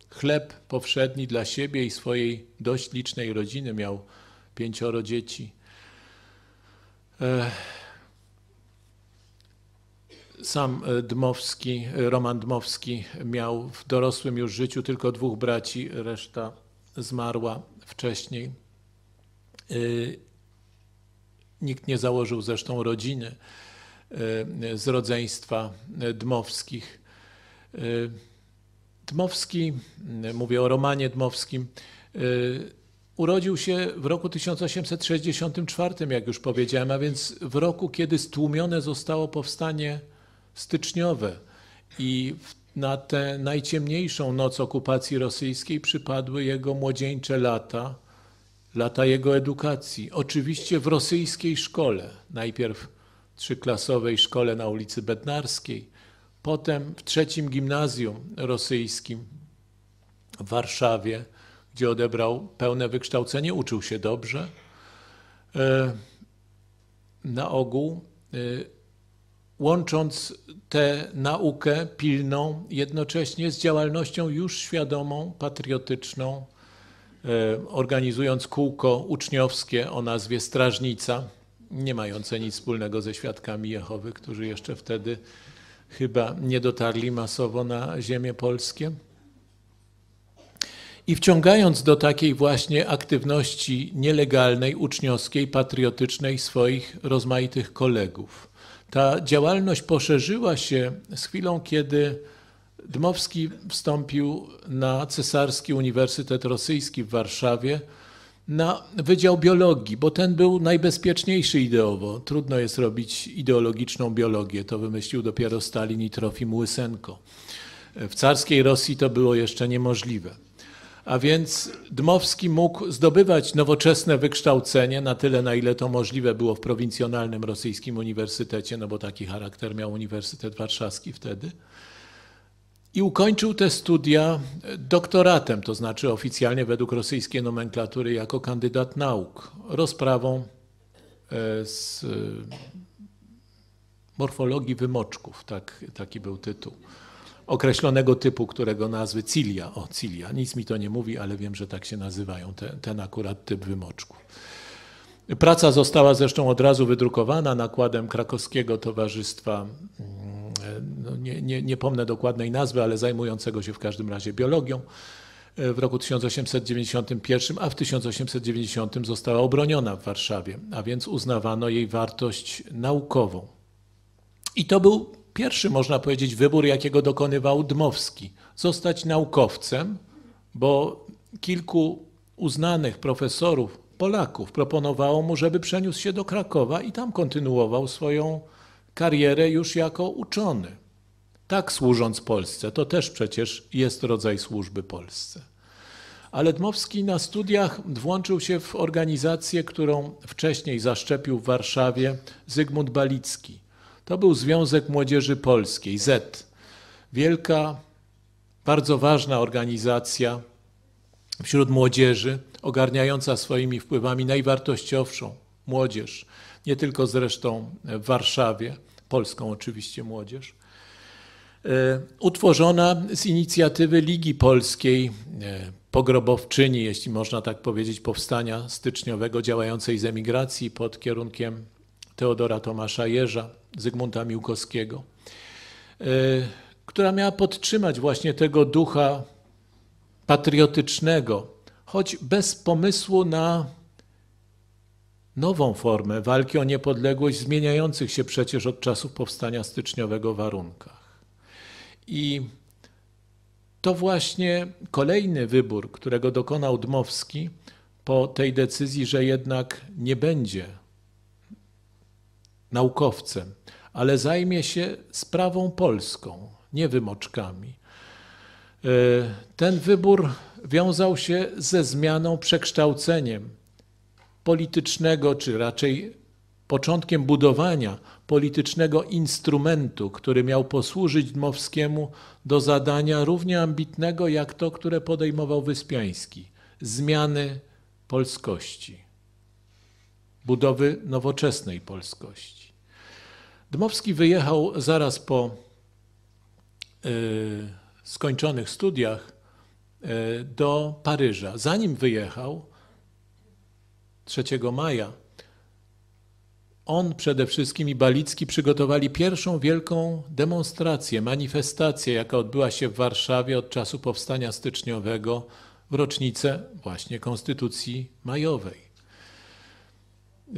S1: chleb powszedni dla siebie i swojej dość licznej rodziny. Miał pięcioro dzieci. Sam e, Dmowski, e, Roman Dmowski miał w dorosłym już życiu tylko dwóch braci, reszta zmarła wcześniej. Y, nikt nie założył zresztą rodziny y, z rodzeństwa y, Dmowskich. Dmowski, mówię o Romanie Dmowskim, urodził się w roku 1864, jak już powiedziałem, a więc w roku, kiedy stłumione zostało powstanie styczniowe i na tę najciemniejszą noc okupacji rosyjskiej przypadły jego młodzieńcze lata, lata jego edukacji, oczywiście w rosyjskiej szkole, najpierw trzyklasowej szkole na ulicy Bednarskiej, potem w trzecim gimnazjum rosyjskim w Warszawie, gdzie odebrał pełne wykształcenie, uczył się dobrze. E, na ogół e, łącząc tę naukę pilną jednocześnie z działalnością już świadomą, patriotyczną, E, organizując kółko uczniowskie o nazwie Strażnica, nie mające nic wspólnego ze świadkami Jehowy, którzy jeszcze wtedy chyba nie dotarli masowo na ziemię polskie. I wciągając do takiej właśnie aktywności nielegalnej, uczniowskiej, patriotycznej swoich rozmaitych kolegów. Ta działalność poszerzyła się z chwilą, kiedy Dmowski wstąpił na Cesarski Uniwersytet Rosyjski w Warszawie na Wydział Biologii, bo ten był najbezpieczniejszy ideowo. Trudno jest robić ideologiczną biologię, to wymyślił dopiero Stalin i Trofim Łysenko. W carskiej Rosji to było jeszcze niemożliwe. A więc Dmowski mógł zdobywać nowoczesne wykształcenie na tyle, na ile to możliwe było w prowincjonalnym rosyjskim uniwersytecie, no bo taki charakter miał Uniwersytet Warszawski wtedy. I ukończył te studia doktoratem, to znaczy oficjalnie według rosyjskiej nomenklatury jako kandydat nauk, rozprawą e, z e, morfologii wymoczków, tak, taki był tytuł. Określonego typu, którego nazwy cilia. O, cilia. Nic mi to nie mówi, ale wiem, że tak się nazywają ten, ten akurat typ wymoczków. Praca została zresztą od razu wydrukowana nakładem krakowskiego towarzystwa mm, E, no nie, nie, nie pomnę dokładnej nazwy, ale zajmującego się w każdym razie biologią e, w roku 1891, a w 1890 została obroniona w Warszawie, a więc uznawano jej wartość naukową. I to był pierwszy, można powiedzieć, wybór, jakiego dokonywał Dmowski: zostać naukowcem, bo kilku uznanych profesorów, Polaków, proponowało mu, żeby przeniósł się do Krakowa i tam kontynuował swoją karierę już jako uczony. Tak służąc Polsce, to też przecież jest rodzaj służby Polsce. Ale Dmowski na studiach włączył się w organizację, którą wcześniej zaszczepił w Warszawie Zygmunt Balicki. To był Związek Młodzieży Polskiej, ZET. Wielka, bardzo ważna organizacja wśród młodzieży, ogarniająca swoimi wpływami najwartościowszą młodzież, nie tylko zresztą w Warszawie polską oczywiście młodzież, e, utworzona z inicjatywy Ligi Polskiej e, pogrobowczyni, jeśli można tak powiedzieć, powstania styczniowego działającej z emigracji pod kierunkiem Teodora Tomasza Jerza, Zygmunta Miłkowskiego, e, która miała podtrzymać właśnie tego ducha patriotycznego, choć bez pomysłu na nową formę walki o niepodległość, zmieniających się przecież od czasów powstania styczniowego warunkach. I to właśnie kolejny wybór, którego dokonał Dmowski po tej decyzji, że jednak nie będzie naukowcem, ale zajmie się sprawą polską, nie wymoczkami. E, ten wybór wiązał się ze zmianą, przekształceniem politycznego, czy raczej początkiem budowania politycznego instrumentu, który miał posłużyć Dmowskiemu do zadania równie ambitnego jak to, które podejmował Wyspiański zmiany polskości, budowy nowoczesnej polskości. Dmowski wyjechał zaraz po yy, skończonych studiach e, do Paryża. Zanim wyjechał, 3 maja, on przede wszystkim i Balicki przygotowali pierwszą wielką demonstrację, manifestację, jaka odbyła się w Warszawie od czasu powstania styczniowego w rocznicę właśnie Konstytucji Majowej. E,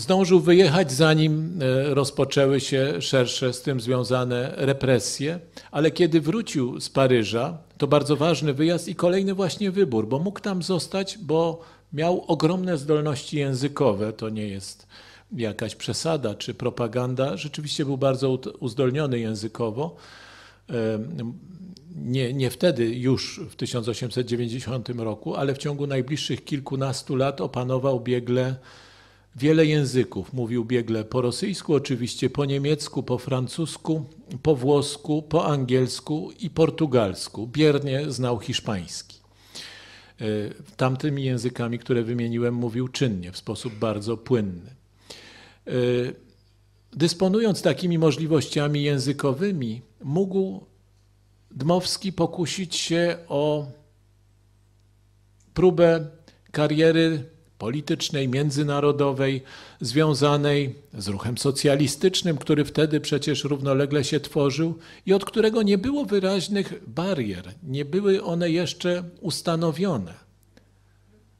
S1: zdążył wyjechać, zanim e, rozpoczęły się szersze z tym związane represje, ale kiedy wrócił z Paryża, to bardzo ważny wyjazd i kolejny właśnie wybór, bo mógł tam zostać, bo miał ogromne zdolności językowe, to nie jest jakaś przesada czy propaganda, rzeczywiście był bardzo uzdolniony językowo. Nie, nie wtedy, już w 1890 roku, ale w ciągu najbliższych kilkunastu lat opanował biegle wiele języków. Mówił biegle po rosyjsku, oczywiście po niemiecku, po francusku, po włosku, po angielsku i portugalsku. Biernie znał hiszpański. Y, tamtymi językami, które wymieniłem, mówił czynnie, w sposób bardzo płynny. Y, dysponując takimi możliwościami językowymi, mógł Dmowski pokusić się o próbę kariery politycznej, międzynarodowej, związanej z ruchem socjalistycznym, który wtedy przecież równolegle się tworzył i od którego nie było wyraźnych barier, nie były one jeszcze ustanowione.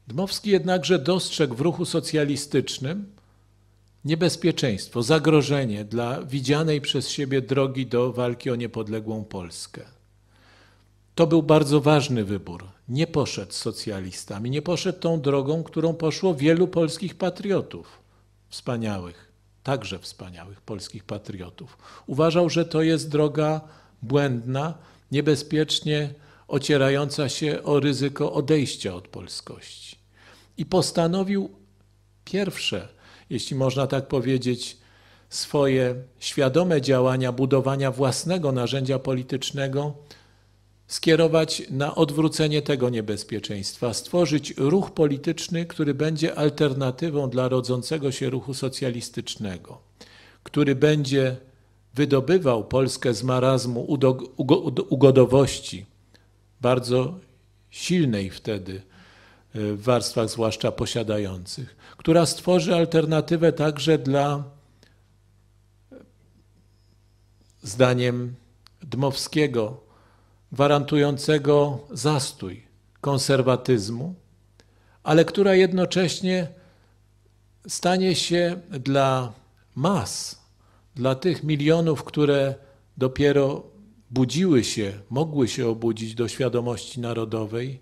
S1: Dmowski jednakże dostrzegł w ruchu socjalistycznym niebezpieczeństwo, zagrożenie dla widzianej przez siebie drogi do walki o niepodległą Polskę. To był bardzo ważny wybór nie poszedł z socjalistami, nie poszedł tą drogą, którą poszło wielu polskich patriotów, wspaniałych, także wspaniałych polskich patriotów. Uważał, że to jest droga błędna, niebezpiecznie ocierająca się o ryzyko odejścia od polskości. I postanowił pierwsze, jeśli można tak powiedzieć, swoje świadome działania budowania własnego narzędzia politycznego skierować na odwrócenie tego niebezpieczeństwa, stworzyć ruch polityczny, który będzie alternatywą dla rodzącego się ruchu socjalistycznego, który będzie wydobywał Polskę z marazmu ugodowości, bardzo silnej wtedy e, w warstwach zwłaszcza posiadających, która stworzy alternatywę także dla, e, zdaniem Dmowskiego, gwarantującego zastój konserwatyzmu, ale która jednocześnie stanie się dla mas, dla tych milionów, które dopiero budziły się, mogły się obudzić do świadomości narodowej,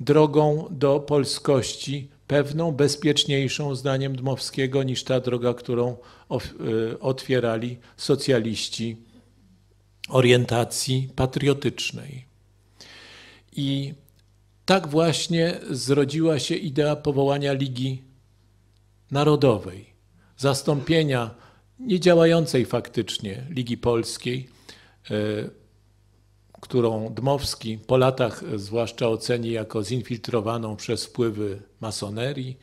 S1: drogą do polskości, pewną, bezpieczniejszą, zdaniem Dmowskiego, niż ta droga, którą e, otwierali socjaliści orientacji patriotycznej. I tak właśnie zrodziła się idea powołania Ligi Narodowej, zastąpienia niedziałającej faktycznie Ligi Polskiej, e, którą Dmowski po latach zwłaszcza oceni jako zinfiltrowaną przez wpływy masonerii,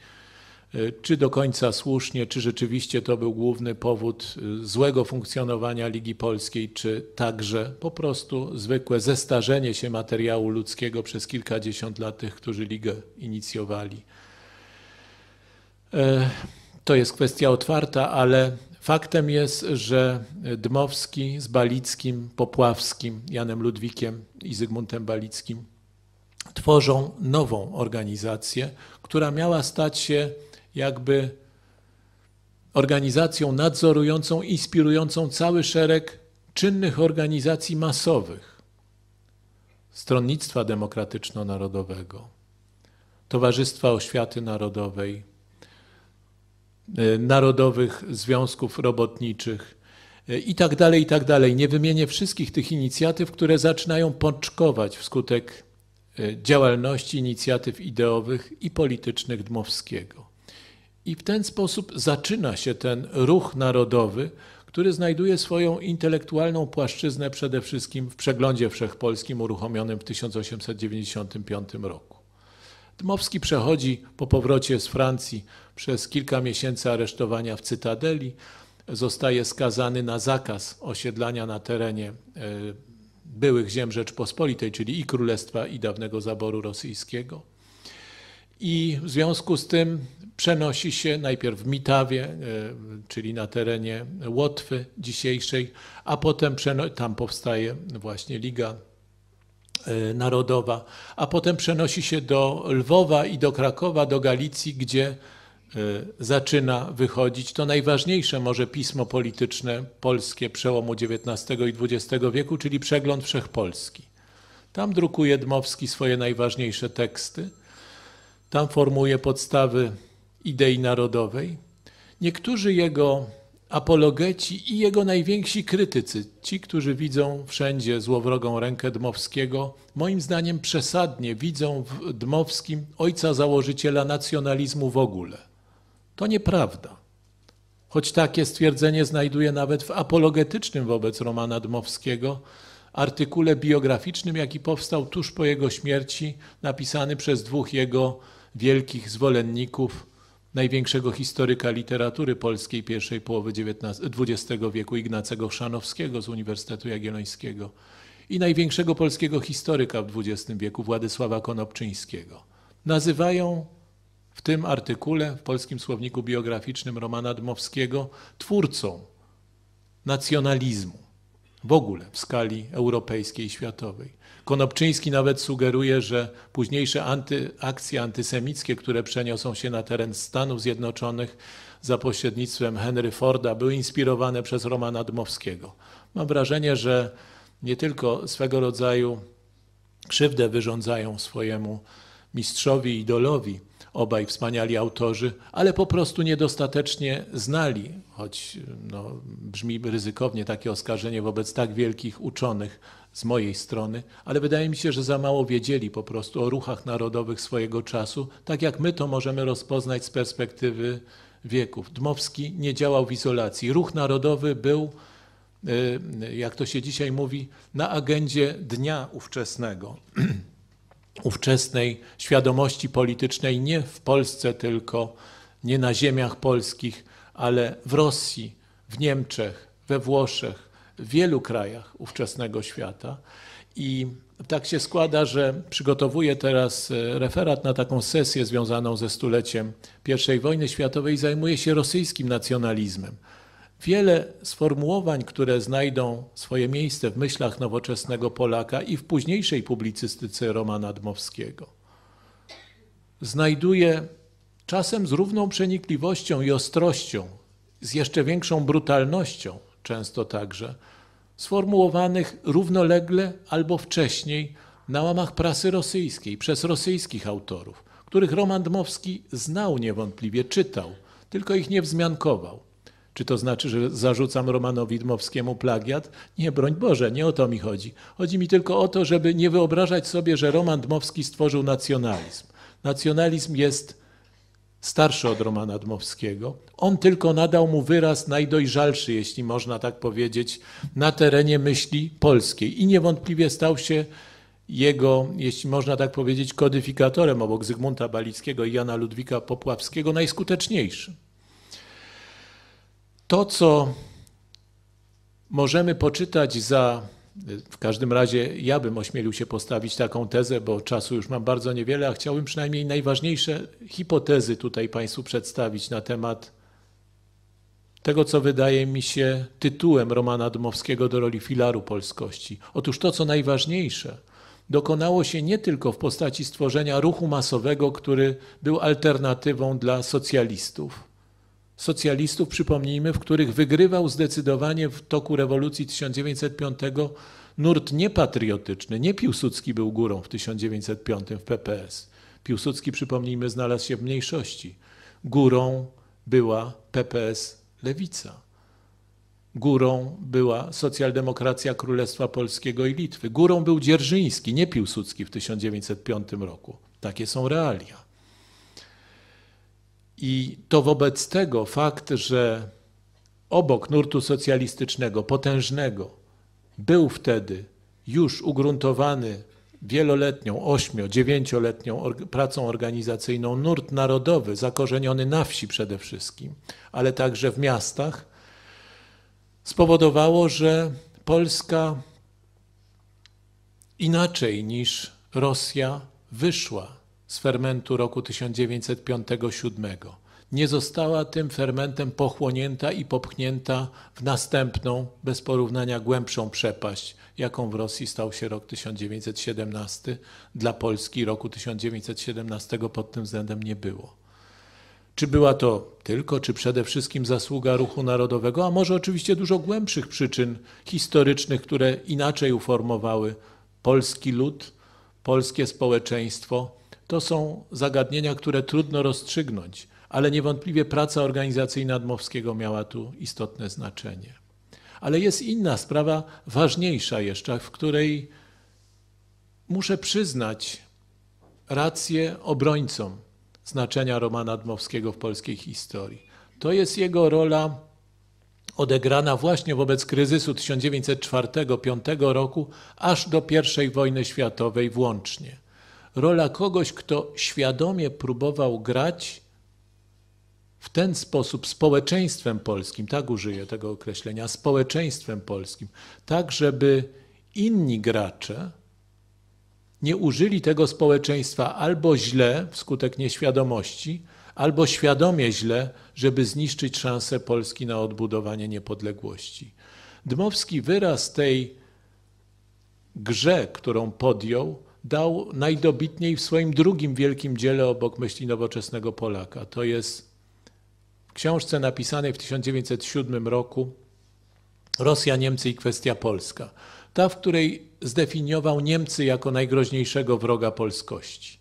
S1: Y, czy do końca słusznie, czy rzeczywiście to był główny powód y, złego funkcjonowania Ligi Polskiej, czy także po prostu zwykłe zestarzenie się materiału ludzkiego przez kilkadziesiąt lat tych, którzy ligę inicjowali. Y, to jest kwestia otwarta, ale faktem jest, że Dmowski z Balickim, Popławskim, Janem Ludwikiem i Zygmuntem Balickim tworzą nową organizację, która miała stać się jakby organizacją nadzorującą, inspirującą cały szereg czynnych organizacji masowych, Stronnictwa Demokratyczno-Narodowego, Towarzystwa Oświaty Narodowej, y, Narodowych Związków Robotniczych y, i tak dalej, i tak dalej. Nie wymienię wszystkich tych inicjatyw, które zaczynają pączkować wskutek y, działalności inicjatyw ideowych i politycznych Dmowskiego. I w ten sposób zaczyna się ten ruch narodowy, który znajduje swoją intelektualną płaszczyznę przede wszystkim w przeglądzie wszechpolskim uruchomionym w 1895 roku. Dmowski przechodzi po powrocie z Francji przez kilka miesięcy aresztowania w Cytadeli, zostaje skazany na zakaz osiedlania na terenie e, byłych ziem Rzeczpospolitej, czyli i Królestwa, i dawnego zaboru rosyjskiego. I w związku z tym przenosi się najpierw w Mitawie, e, czyli na terenie Łotwy dzisiejszej, a potem tam powstaje właśnie Liga e, Narodowa, a potem przenosi się do Lwowa i do Krakowa, do Galicji, gdzie e, zaczyna wychodzić to najważniejsze może pismo polityczne polskie przełomu XIX i XX wieku, czyli przegląd wszechpolski. Tam drukuje Dmowski swoje najważniejsze teksty, tam formuje podstawy idei narodowej. Niektórzy jego apologeci i jego najwięksi krytycy, ci, którzy widzą wszędzie złowrogą rękę Dmowskiego, moim zdaniem przesadnie widzą w Dmowskim ojca założyciela nacjonalizmu w ogóle. To nieprawda. Choć takie stwierdzenie znajduje nawet w apologetycznym wobec Romana Dmowskiego artykule biograficznym, jaki powstał tuż po jego śmierci, napisany przez dwóch jego wielkich zwolenników największego historyka literatury polskiej pierwszej połowy XX wieku Ignacego Chrzanowskiego z Uniwersytetu Jagiellońskiego i największego polskiego historyka w XX wieku Władysława Konopczyńskiego. Nazywają w tym artykule w Polskim Słowniku Biograficznym Romana Dmowskiego twórcą nacjonalizmu w ogóle w skali europejskiej i światowej. Konopczyński nawet sugeruje, że późniejsze anty, akcje antysemickie, które przeniosą się na teren Stanów Zjednoczonych za pośrednictwem Henry Forda, były inspirowane przez Romana Dmowskiego. Mam wrażenie, że nie tylko swego rodzaju krzywdę wyrządzają swojemu mistrzowi, idolowi, obaj wspaniali autorzy, ale po prostu niedostatecznie znali, choć no, brzmi ryzykownie takie oskarżenie wobec tak wielkich uczonych z mojej strony, ale wydaje mi się, że za mało wiedzieli po prostu o ruchach narodowych swojego czasu, tak jak my to możemy rozpoznać z perspektywy wieków. Dmowski nie działał w izolacji. Ruch narodowy był y, jak to się dzisiaj mówi, na agendzie dnia ówczesnego. ówczesnej świadomości politycznej nie w Polsce tylko, nie na ziemiach polskich, ale w Rosji, w Niemczech, we Włoszech, w wielu krajach ówczesnego świata. I tak się składa, że przygotowuję teraz e, referat na taką sesję związaną ze stuleciem I wojny światowej i zajmuję się rosyjskim nacjonalizmem. Wiele sformułowań, które znajdą swoje miejsce w myślach nowoczesnego Polaka i w późniejszej publicystyce Romana Dmowskiego, znajduje czasem z równą przenikliwością i ostrością, z jeszcze większą brutalnością, często także, sformułowanych równolegle albo wcześniej na łamach prasy rosyjskiej przez rosyjskich autorów, których Roman Dmowski znał niewątpliwie, czytał, tylko ich nie wzmiankował. Czy to znaczy, że zarzucam Romanowi Dmowskiemu plagiat? Nie, broń Boże, nie o to mi chodzi. Chodzi mi tylko o to, żeby nie wyobrażać sobie, że Roman Dmowski stworzył nacjonalizm. Nacjonalizm jest starszy od Romana Dmowskiego. On tylko nadał mu wyraz najdojrzalszy, jeśli można tak powiedzieć, na terenie myśli polskiej i niewątpliwie stał się jego, jeśli można tak powiedzieć, kodyfikatorem obok Zygmunta Balickiego i Jana Ludwika Popławskiego najskuteczniejszym. To, co możemy poczytać za, w każdym razie ja bym ośmielił się postawić taką tezę, bo czasu już mam bardzo niewiele, a chciałbym przynajmniej najważniejsze hipotezy tutaj Państwu przedstawić na temat tego, co wydaje mi się tytułem Romana Dmowskiego do roli filaru polskości. Otóż to, co najważniejsze, dokonało się nie tylko w postaci stworzenia ruchu masowego, który był alternatywą dla socjalistów, socjalistów, przypomnijmy, w których wygrywał zdecydowanie w toku rewolucji 1905 nurt niepatriotyczny. Nie Piłsudski był górą w 1905 w PPS. Piłsudski, przypomnijmy, znalazł się w mniejszości. Górą była PPS Lewica. Górą była socjaldemokracja Królestwa Polskiego i Litwy. Górą był Dzierżyński, nie Piłsudski w 1905 roku. Takie są realia. I to wobec tego fakt, że obok nurtu socjalistycznego, potężnego, był wtedy już ugruntowany wieloletnią, ośmiu, dziewięcioletnią pracą organizacyjną nurt narodowy, zakorzeniony na wsi przede wszystkim, ale także w miastach, spowodowało, że Polska inaczej niż Rosja wyszła z fermentu roku 1905 Nie została tym fermentem pochłonięta i popchnięta w następną, bez porównania głębszą przepaść, jaką w Rosji stał się rok 1917. Dla Polski roku 1917 pod tym względem nie było. Czy była to tylko, czy przede wszystkim zasługa ruchu narodowego, a może oczywiście dużo głębszych przyczyn historycznych, które inaczej uformowały polski lud, polskie społeczeństwo, to są zagadnienia, które trudno rozstrzygnąć, ale niewątpliwie praca organizacyjna Dmowskiego miała tu istotne znaczenie. Ale jest inna sprawa, ważniejsza jeszcze, w której muszę przyznać rację obrońcom znaczenia Romana Dmowskiego w polskiej historii. To jest jego rola odegrana właśnie wobec kryzysu 1904-5 roku aż do I wojny światowej włącznie rola kogoś, kto świadomie próbował grać w ten sposób społeczeństwem polskim, tak użyję tego określenia, społeczeństwem polskim, tak żeby inni gracze nie użyli tego społeczeństwa albo źle wskutek nieświadomości, albo świadomie źle, żeby zniszczyć szansę Polski na odbudowanie niepodległości. Dmowski wyraz tej grze, którą podjął, dał najdobitniej w swoim drugim wielkim dziele obok myśli nowoczesnego Polaka. To jest w książce napisanej w 1907 roku Rosja, Niemcy i kwestia polska. Ta, w której zdefiniował Niemcy jako najgroźniejszego wroga polskości.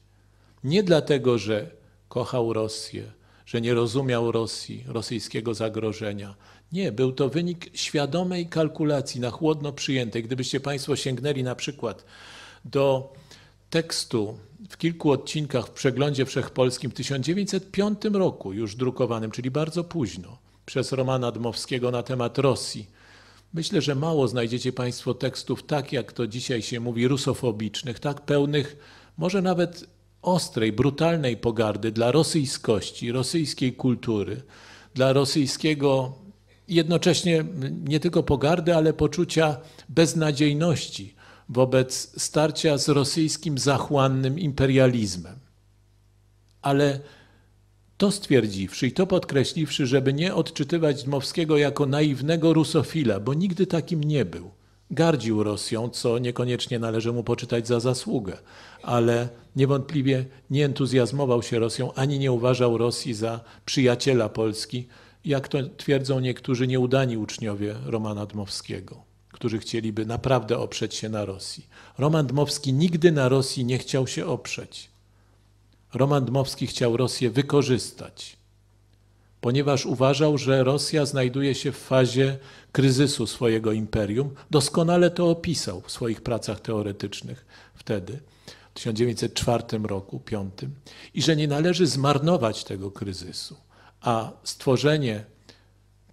S1: Nie dlatego, że kochał Rosję, że nie rozumiał Rosji, rosyjskiego zagrożenia. Nie, był to wynik świadomej kalkulacji, na chłodno przyjętej. Gdybyście Państwo sięgnęli na przykład do tekstu w kilku odcinkach w Przeglądzie Wszechpolskim w 1905 roku, już drukowanym, czyli bardzo późno, przez Romana Dmowskiego na temat Rosji. Myślę, że mało znajdziecie Państwo tekstów tak, jak to dzisiaj się mówi, rusofobicznych, tak pełnych, może nawet ostrej, brutalnej pogardy dla rosyjskości, rosyjskiej kultury, dla rosyjskiego jednocześnie nie tylko pogardy, ale poczucia beznadziejności wobec starcia z rosyjskim zachłannym imperializmem. Ale to stwierdziwszy i to podkreśliwszy, żeby nie odczytywać Dmowskiego jako naiwnego rusofila, bo nigdy takim nie był. Gardził Rosją, co niekoniecznie należy mu poczytać za zasługę, ale niewątpliwie nie entuzjazmował się Rosją ani nie uważał Rosji za przyjaciela Polski, jak to twierdzą niektórzy nieudani uczniowie Romana Dmowskiego którzy chcieliby naprawdę oprzeć się na Rosji. Roman Dmowski nigdy na Rosji nie chciał się oprzeć. Roman Dmowski chciał Rosję wykorzystać, ponieważ uważał, że Rosja znajduje się w fazie kryzysu swojego imperium. Doskonale to opisał w swoich pracach teoretycznych wtedy, w 1904 roku, 5, i że nie należy zmarnować tego kryzysu, a stworzenie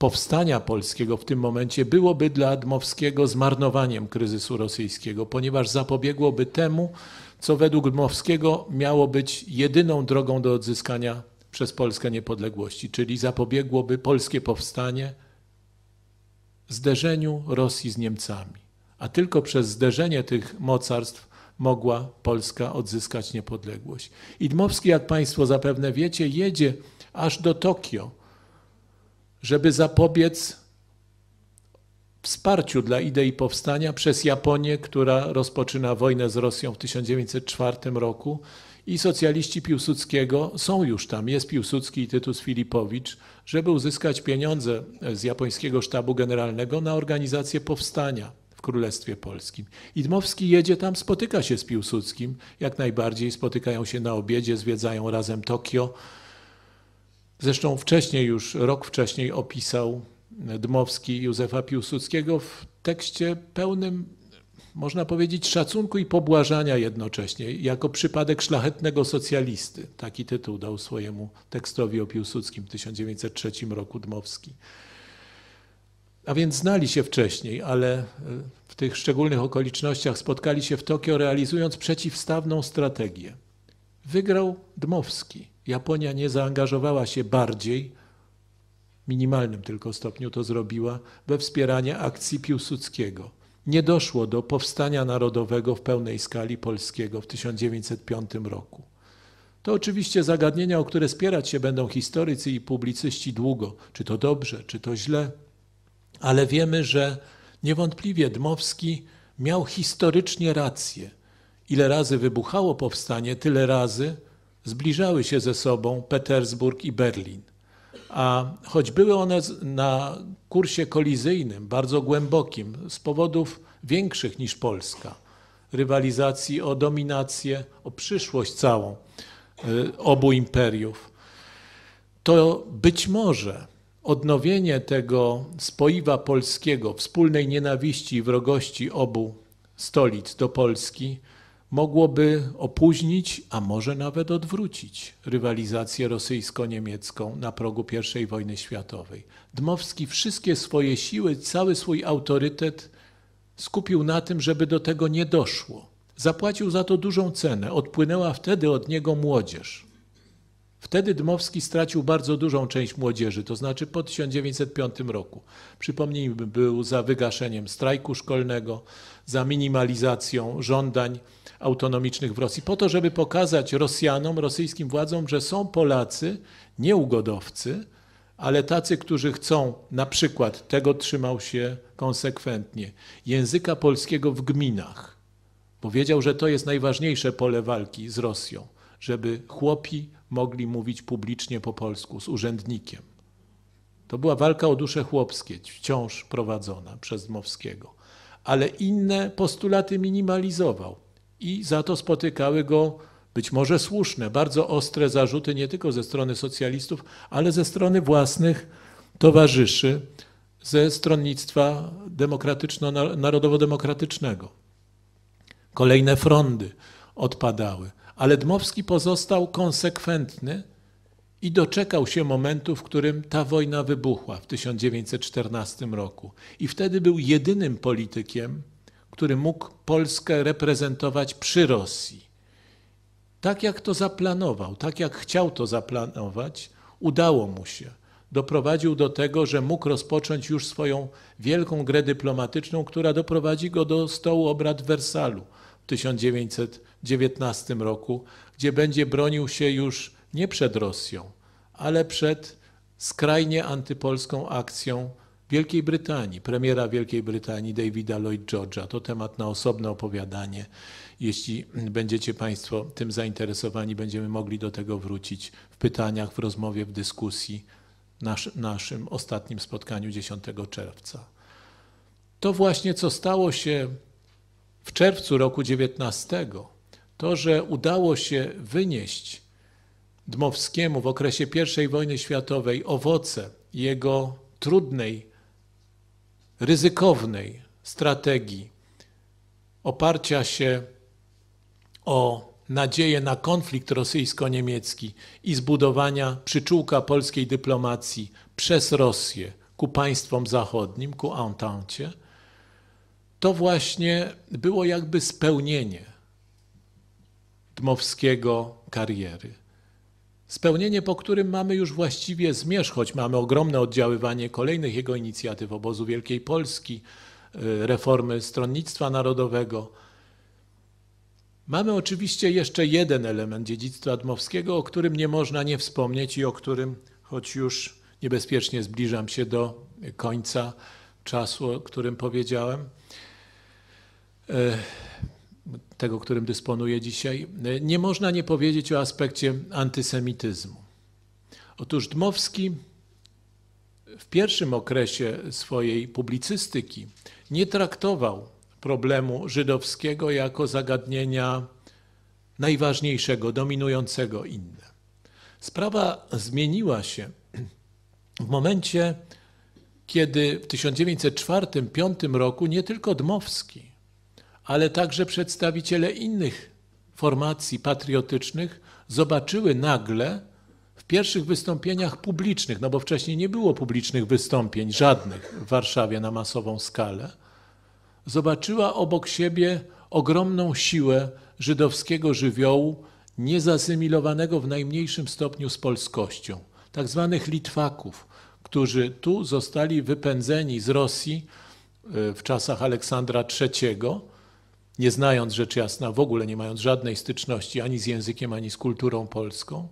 S1: powstania polskiego w tym momencie byłoby dla Dmowskiego zmarnowaniem kryzysu rosyjskiego, ponieważ zapobiegłoby temu, co według Dmowskiego miało być jedyną drogą do odzyskania przez Polskę niepodległości, czyli zapobiegłoby polskie powstanie zderzeniu Rosji z Niemcami. A tylko przez zderzenie tych mocarstw mogła Polska odzyskać niepodległość. I Dmowski, jak Państwo zapewne wiecie, jedzie aż do Tokio żeby zapobiec wsparciu dla idei powstania przez Japonię, która rozpoczyna wojnę z Rosją w 1904 roku. I socjaliści Piłsudskiego są już tam, jest Piłsudski i Tytus Filipowicz, żeby uzyskać pieniądze z japońskiego sztabu generalnego na organizację powstania w Królestwie Polskim. Idmowski jedzie tam, spotyka się z Piłsudskim, jak najbardziej spotykają się na obiedzie, zwiedzają razem Tokio Zresztą wcześniej już, rok wcześniej opisał Dmowski Józefa Piłsudskiego w tekście pełnym, można powiedzieć, szacunku i pobłażania jednocześnie, jako przypadek szlachetnego socjalisty. Taki tytuł dał swojemu tekstowi o Piłsudskim w 1903 roku Dmowski. A więc znali się wcześniej, ale e, w tych szczególnych okolicznościach spotkali się w Tokio, realizując przeciwstawną strategię. Wygrał Dmowski Japonia nie zaangażowała się bardziej, w minimalnym tylko stopniu to zrobiła, we wspieranie akcji Piłsudskiego. Nie doszło do powstania narodowego w pełnej skali polskiego w 1905 roku. To oczywiście zagadnienia, o które spierać się będą historycy i publicyści długo, czy to dobrze, czy to źle, ale wiemy, że niewątpliwie Dmowski miał historycznie rację. Ile razy wybuchało powstanie, tyle razy zbliżały się ze sobą Petersburg i Berlin. A choć były one na kursie kolizyjnym, bardzo głębokim, z powodów większych niż Polska, rywalizacji o dominację, o przyszłość całą y, obu imperiów, to być może odnowienie tego spoiwa polskiego, wspólnej nienawiści i wrogości obu stolic do Polski mogłoby opóźnić, a może nawet odwrócić rywalizację rosyjsko-niemiecką na progu I wojny światowej. Dmowski wszystkie swoje siły, cały swój autorytet skupił na tym, żeby do tego nie doszło. Zapłacił za to dużą cenę. Odpłynęła wtedy od niego młodzież. Wtedy Dmowski stracił bardzo dużą część młodzieży, to znaczy po 1905 roku. Przypomnijmy, był za wygaszeniem strajku szkolnego, za minimalizacją żądań autonomicznych w Rosji, po to, żeby pokazać Rosjanom, rosyjskim władzom, że są Polacy, nieugodowcy, ale tacy, którzy chcą, na przykład, tego trzymał się konsekwentnie, języka polskiego w gminach, bo wiedział, że to jest najważniejsze pole walki z Rosją, żeby chłopi mogli mówić publicznie po polsku z urzędnikiem. To była walka o dusze chłopskie, wciąż prowadzona przez Dmowskiego, ale inne postulaty minimalizował i za to spotykały go być może słuszne, bardzo ostre zarzuty nie tylko ze strony socjalistów, ale ze strony własnych towarzyszy ze stronnictwa demokratyczno-narodowo-demokratycznego. Kolejne frondy odpadały, ale Dmowski pozostał konsekwentny i doczekał się momentu, w którym ta wojna wybuchła w 1914 roku. I wtedy był jedynym politykiem, który mógł Polskę reprezentować przy Rosji. Tak jak to zaplanował, tak jak chciał to zaplanować, udało mu się. Doprowadził do tego, że mógł rozpocząć już swoją wielką grę dyplomatyczną, która doprowadzi go do stołu obrad w Wersalu w 1919 roku, gdzie będzie bronił się już nie przed Rosją, ale przed skrajnie antypolską akcją Wielkiej Brytanii, premiera Wielkiej Brytanii Davida Lloyd George'a. To temat na osobne opowiadanie. Jeśli będziecie Państwo tym zainteresowani, będziemy mogli do tego wrócić w pytaniach, w rozmowie, w dyskusji nasz, naszym ostatnim spotkaniu 10 czerwca. To właśnie, co stało się w czerwcu roku 19, to, że udało się wynieść Dmowskiemu w okresie I wojny światowej owoce jego trudnej ryzykownej strategii oparcia się o nadzieję na konflikt rosyjsko-niemiecki i zbudowania przyczółka polskiej dyplomacji przez Rosję ku państwom zachodnim, ku Entente, to właśnie było jakby spełnienie Dmowskiego kariery. Spełnienie, po którym mamy już właściwie zmierzch, choć mamy ogromne oddziaływanie kolejnych jego inicjatyw obozu Wielkiej Polski, y, reformy stronnictwa narodowego. Mamy oczywiście jeszcze jeden element dziedzictwa dmowskiego, o którym nie można nie wspomnieć i o którym, choć już niebezpiecznie zbliżam się do końca czasu, o którym powiedziałem, y, tego, którym dysponuje dzisiaj, nie można nie powiedzieć o aspekcie antysemityzmu. Otóż Dmowski w pierwszym okresie swojej publicystyki nie traktował problemu żydowskiego jako zagadnienia najważniejszego, dominującego inne. Sprawa zmieniła się w momencie, kiedy w 1904-1905 roku nie tylko Dmowski, ale także przedstawiciele innych formacji patriotycznych zobaczyły nagle w pierwszych wystąpieniach publicznych, no bo wcześniej nie było publicznych wystąpień żadnych w Warszawie na masową skalę, zobaczyła obok siebie ogromną siłę żydowskiego żywiołu, niezasymilowanego w najmniejszym stopniu z polskością, tak zwanych Litwaków, którzy tu zostali wypędzeni z Rosji e, w czasach Aleksandra III nie znając rzecz jasna, w ogóle nie mając żadnej styczności ani z językiem, ani z kulturą polską,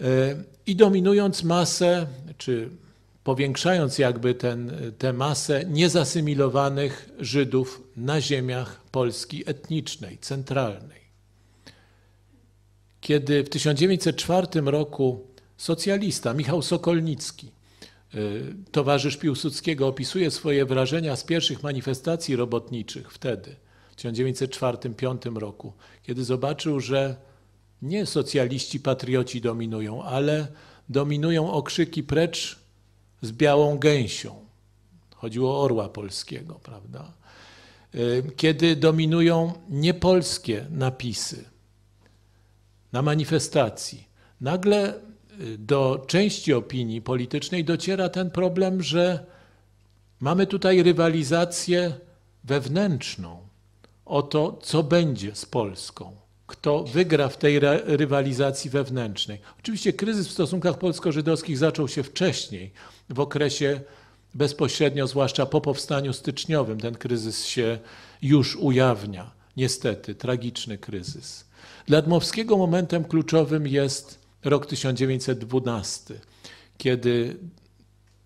S1: e, i dominując masę, czy powiększając jakby ten, tę masę niezasymilowanych Żydów na ziemiach Polski etnicznej, centralnej. Kiedy w 1904 roku socjalista Michał Sokolnicki, e, towarzysz Piłsudskiego, opisuje swoje wrażenia z pierwszych manifestacji robotniczych wtedy – 1904-1905 roku, kiedy zobaczył, że nie socjaliści patrioci dominują, ale dominują okrzyki precz z białą gęsią. Chodziło o orła polskiego, prawda? Kiedy dominują niepolskie napisy na manifestacji. Nagle do części opinii politycznej dociera ten problem, że mamy tutaj rywalizację wewnętrzną o to, co będzie z Polską, kto wygra w tej rywalizacji wewnętrznej. Oczywiście kryzys w stosunkach polsko-żydowskich zaczął się wcześniej, w okresie bezpośrednio, zwłaszcza po powstaniu styczniowym. Ten kryzys się już ujawnia. Niestety, tragiczny kryzys. Dla Dmowskiego momentem kluczowym jest rok 1912, kiedy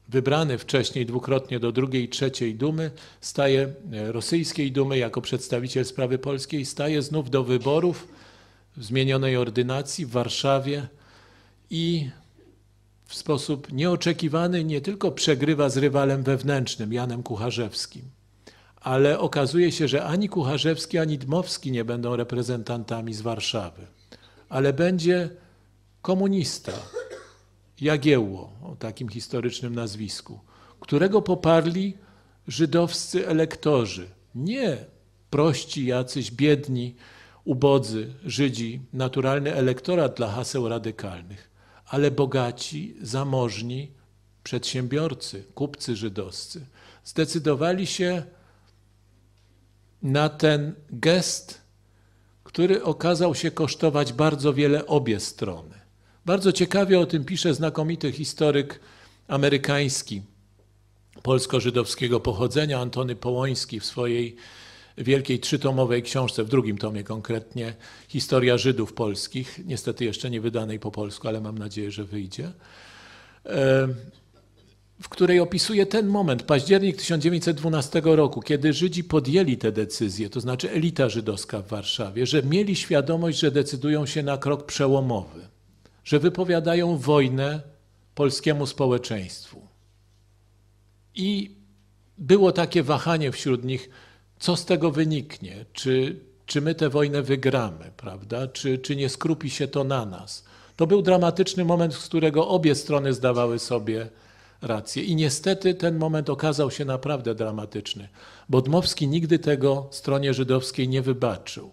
S1: Wybrany wcześniej dwukrotnie do drugiej i trzeciej dumy, staje e, rosyjskiej dumy jako przedstawiciel sprawy polskiej, staje znów do wyborów w zmienionej ordynacji w Warszawie i w sposób nieoczekiwany nie tylko przegrywa z rywalem wewnętrznym, Janem Kucharzewskim, ale okazuje się, że ani Kucharzewski, ani Dmowski nie będą reprezentantami z Warszawy, ale będzie komunista, Jagiełło, o takim historycznym nazwisku, którego poparli żydowscy elektorzy. Nie prości jacyś biedni, ubodzy Żydzi, naturalny elektorat dla haseł radykalnych, ale bogaci, zamożni przedsiębiorcy, kupcy żydowscy zdecydowali się na ten gest, który okazał się kosztować bardzo wiele obie strony. Bardzo ciekawie o tym pisze znakomity historyk amerykański polsko-żydowskiego pochodzenia Antony Połoński w swojej wielkiej trzytomowej książce, w drugim tomie konkretnie, Historia Żydów Polskich, niestety jeszcze nie wydanej po polsku, ale mam nadzieję, że wyjdzie, e, w której opisuje ten moment, październik 1912 roku, kiedy Żydzi podjęli tę decyzję, to znaczy elita żydowska w Warszawie, że mieli świadomość, że decydują się na krok przełomowy że wypowiadają wojnę polskiemu społeczeństwu. I było takie wahanie wśród nich, co z tego wyniknie, czy, czy my tę wojnę wygramy, prawda? Czy, czy nie skrupi się to na nas? To był dramatyczny moment, z którego obie strony zdawały sobie rację. I niestety ten moment okazał się naprawdę dramatyczny. Bodmowski nigdy tego stronie żydowskiej nie wybaczył.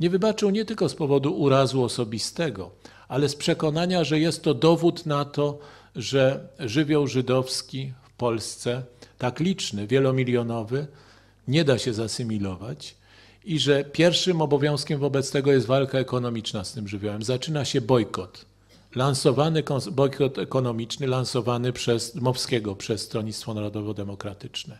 S1: Nie wybaczył nie tylko z powodu urazu osobistego, ale z przekonania, że jest to dowód na to, że żywioł żydowski w Polsce, tak liczny, wielomilionowy, nie da się zasymilować i że pierwszym obowiązkiem wobec tego jest walka ekonomiczna z tym żywiołem. Zaczyna się bojkot. Lansowany bojkot ekonomiczny, lansowany przez Mowskiego, przez Stronnictwo Narodowo-Demokratyczne.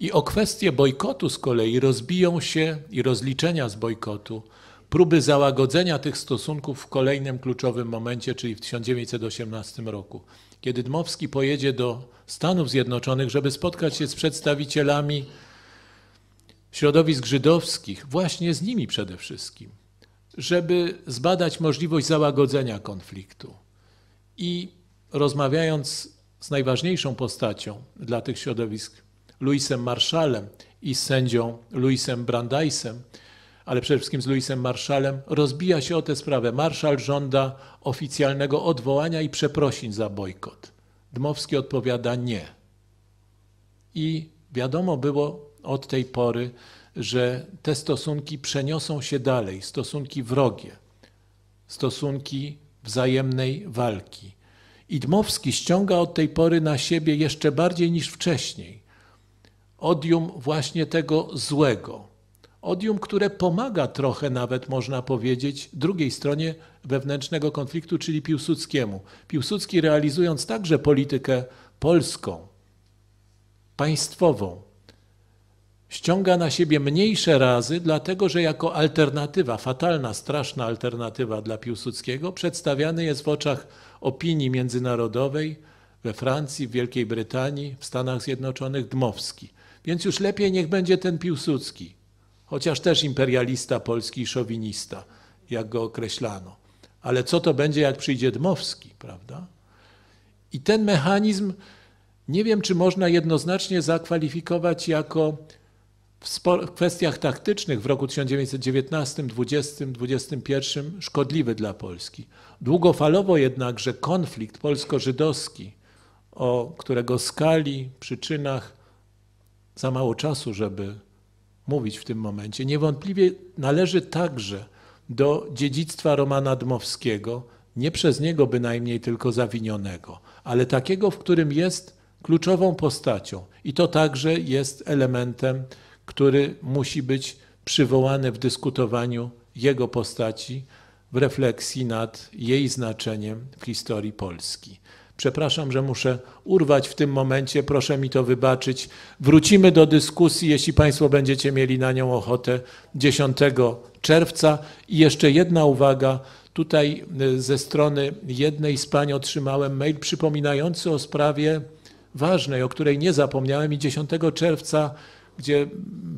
S1: I o kwestię bojkotu z kolei rozbiją się i rozliczenia z bojkotu próby załagodzenia tych stosunków w kolejnym kluczowym momencie, czyli w 1918 roku, kiedy Dmowski pojedzie do Stanów Zjednoczonych, żeby spotkać się z przedstawicielami środowisk żydowskich, właśnie z nimi przede wszystkim, żeby zbadać możliwość załagodzenia konfliktu. I rozmawiając z najważniejszą postacią dla tych środowisk, Luisem Marszalem i sędzią Luisem Brandeisem, ale przede wszystkim z Louisem Marszalem, rozbija się o tę sprawę. Marszal żąda oficjalnego odwołania i przeprosin za bojkot. Dmowski odpowiada nie. I wiadomo było od tej pory, że te stosunki przeniosą się dalej, stosunki wrogie, stosunki wzajemnej walki. I Dmowski ściąga od tej pory na siebie jeszcze bardziej niż wcześniej odium właśnie tego złego, Odium, które pomaga trochę nawet, można powiedzieć, drugiej stronie wewnętrznego konfliktu, czyli Piłsudskiemu. Piłsudski realizując także politykę polską, państwową, ściąga na siebie mniejsze razy, dlatego że jako alternatywa, fatalna, straszna alternatywa dla Piłsudskiego, przedstawiany jest w oczach opinii międzynarodowej we Francji, w Wielkiej Brytanii, w Stanach Zjednoczonych Dmowski. Więc już lepiej niech będzie ten Piłsudski chociaż też imperialista polski i szowinista, jak go określano. Ale co to będzie, jak przyjdzie Dmowski, prawda? I ten mechanizm, nie wiem, czy można jednoznacznie zakwalifikować jako w kwestiach taktycznych w roku 1919, 20, 21 szkodliwy dla Polski. Długofalowo jednakże konflikt polsko-żydowski, o którego skali, przyczynach za mało czasu, żeby mówić w tym momencie. Niewątpliwie należy także do dziedzictwa Romana Dmowskiego, nie przez niego bynajmniej tylko zawinionego, ale takiego, w którym jest kluczową postacią. I to także jest elementem, który musi być przywołany w dyskutowaniu jego postaci, w refleksji nad jej znaczeniem w historii Polski. Przepraszam, że muszę urwać w tym momencie, proszę mi to wybaczyć. Wrócimy do dyskusji, jeśli Państwo będziecie mieli na nią ochotę 10 czerwca. I jeszcze jedna uwaga. Tutaj y, ze strony jednej z pań otrzymałem mail przypominający o sprawie ważnej, o której nie zapomniałem i 10 czerwca gdzie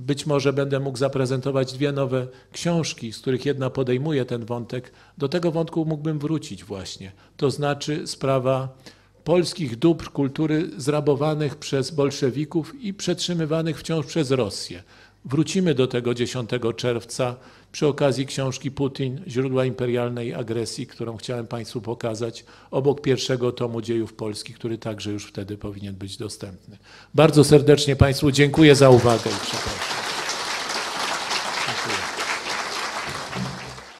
S1: być może będę mógł zaprezentować dwie nowe książki, z których jedna podejmuje ten wątek. Do tego wątku mógłbym wrócić właśnie. To znaczy sprawa polskich dóbr kultury zrabowanych przez bolszewików i przetrzymywanych wciąż przez Rosję. Wrócimy do tego 10 czerwca przy okazji książki Putin, źródła imperialnej agresji, którą chciałem Państwu pokazać, obok pierwszego tomu dziejów Polski, który także już wtedy powinien być dostępny. Bardzo serdecznie Państwu dziękuję za uwagę i przepraszam.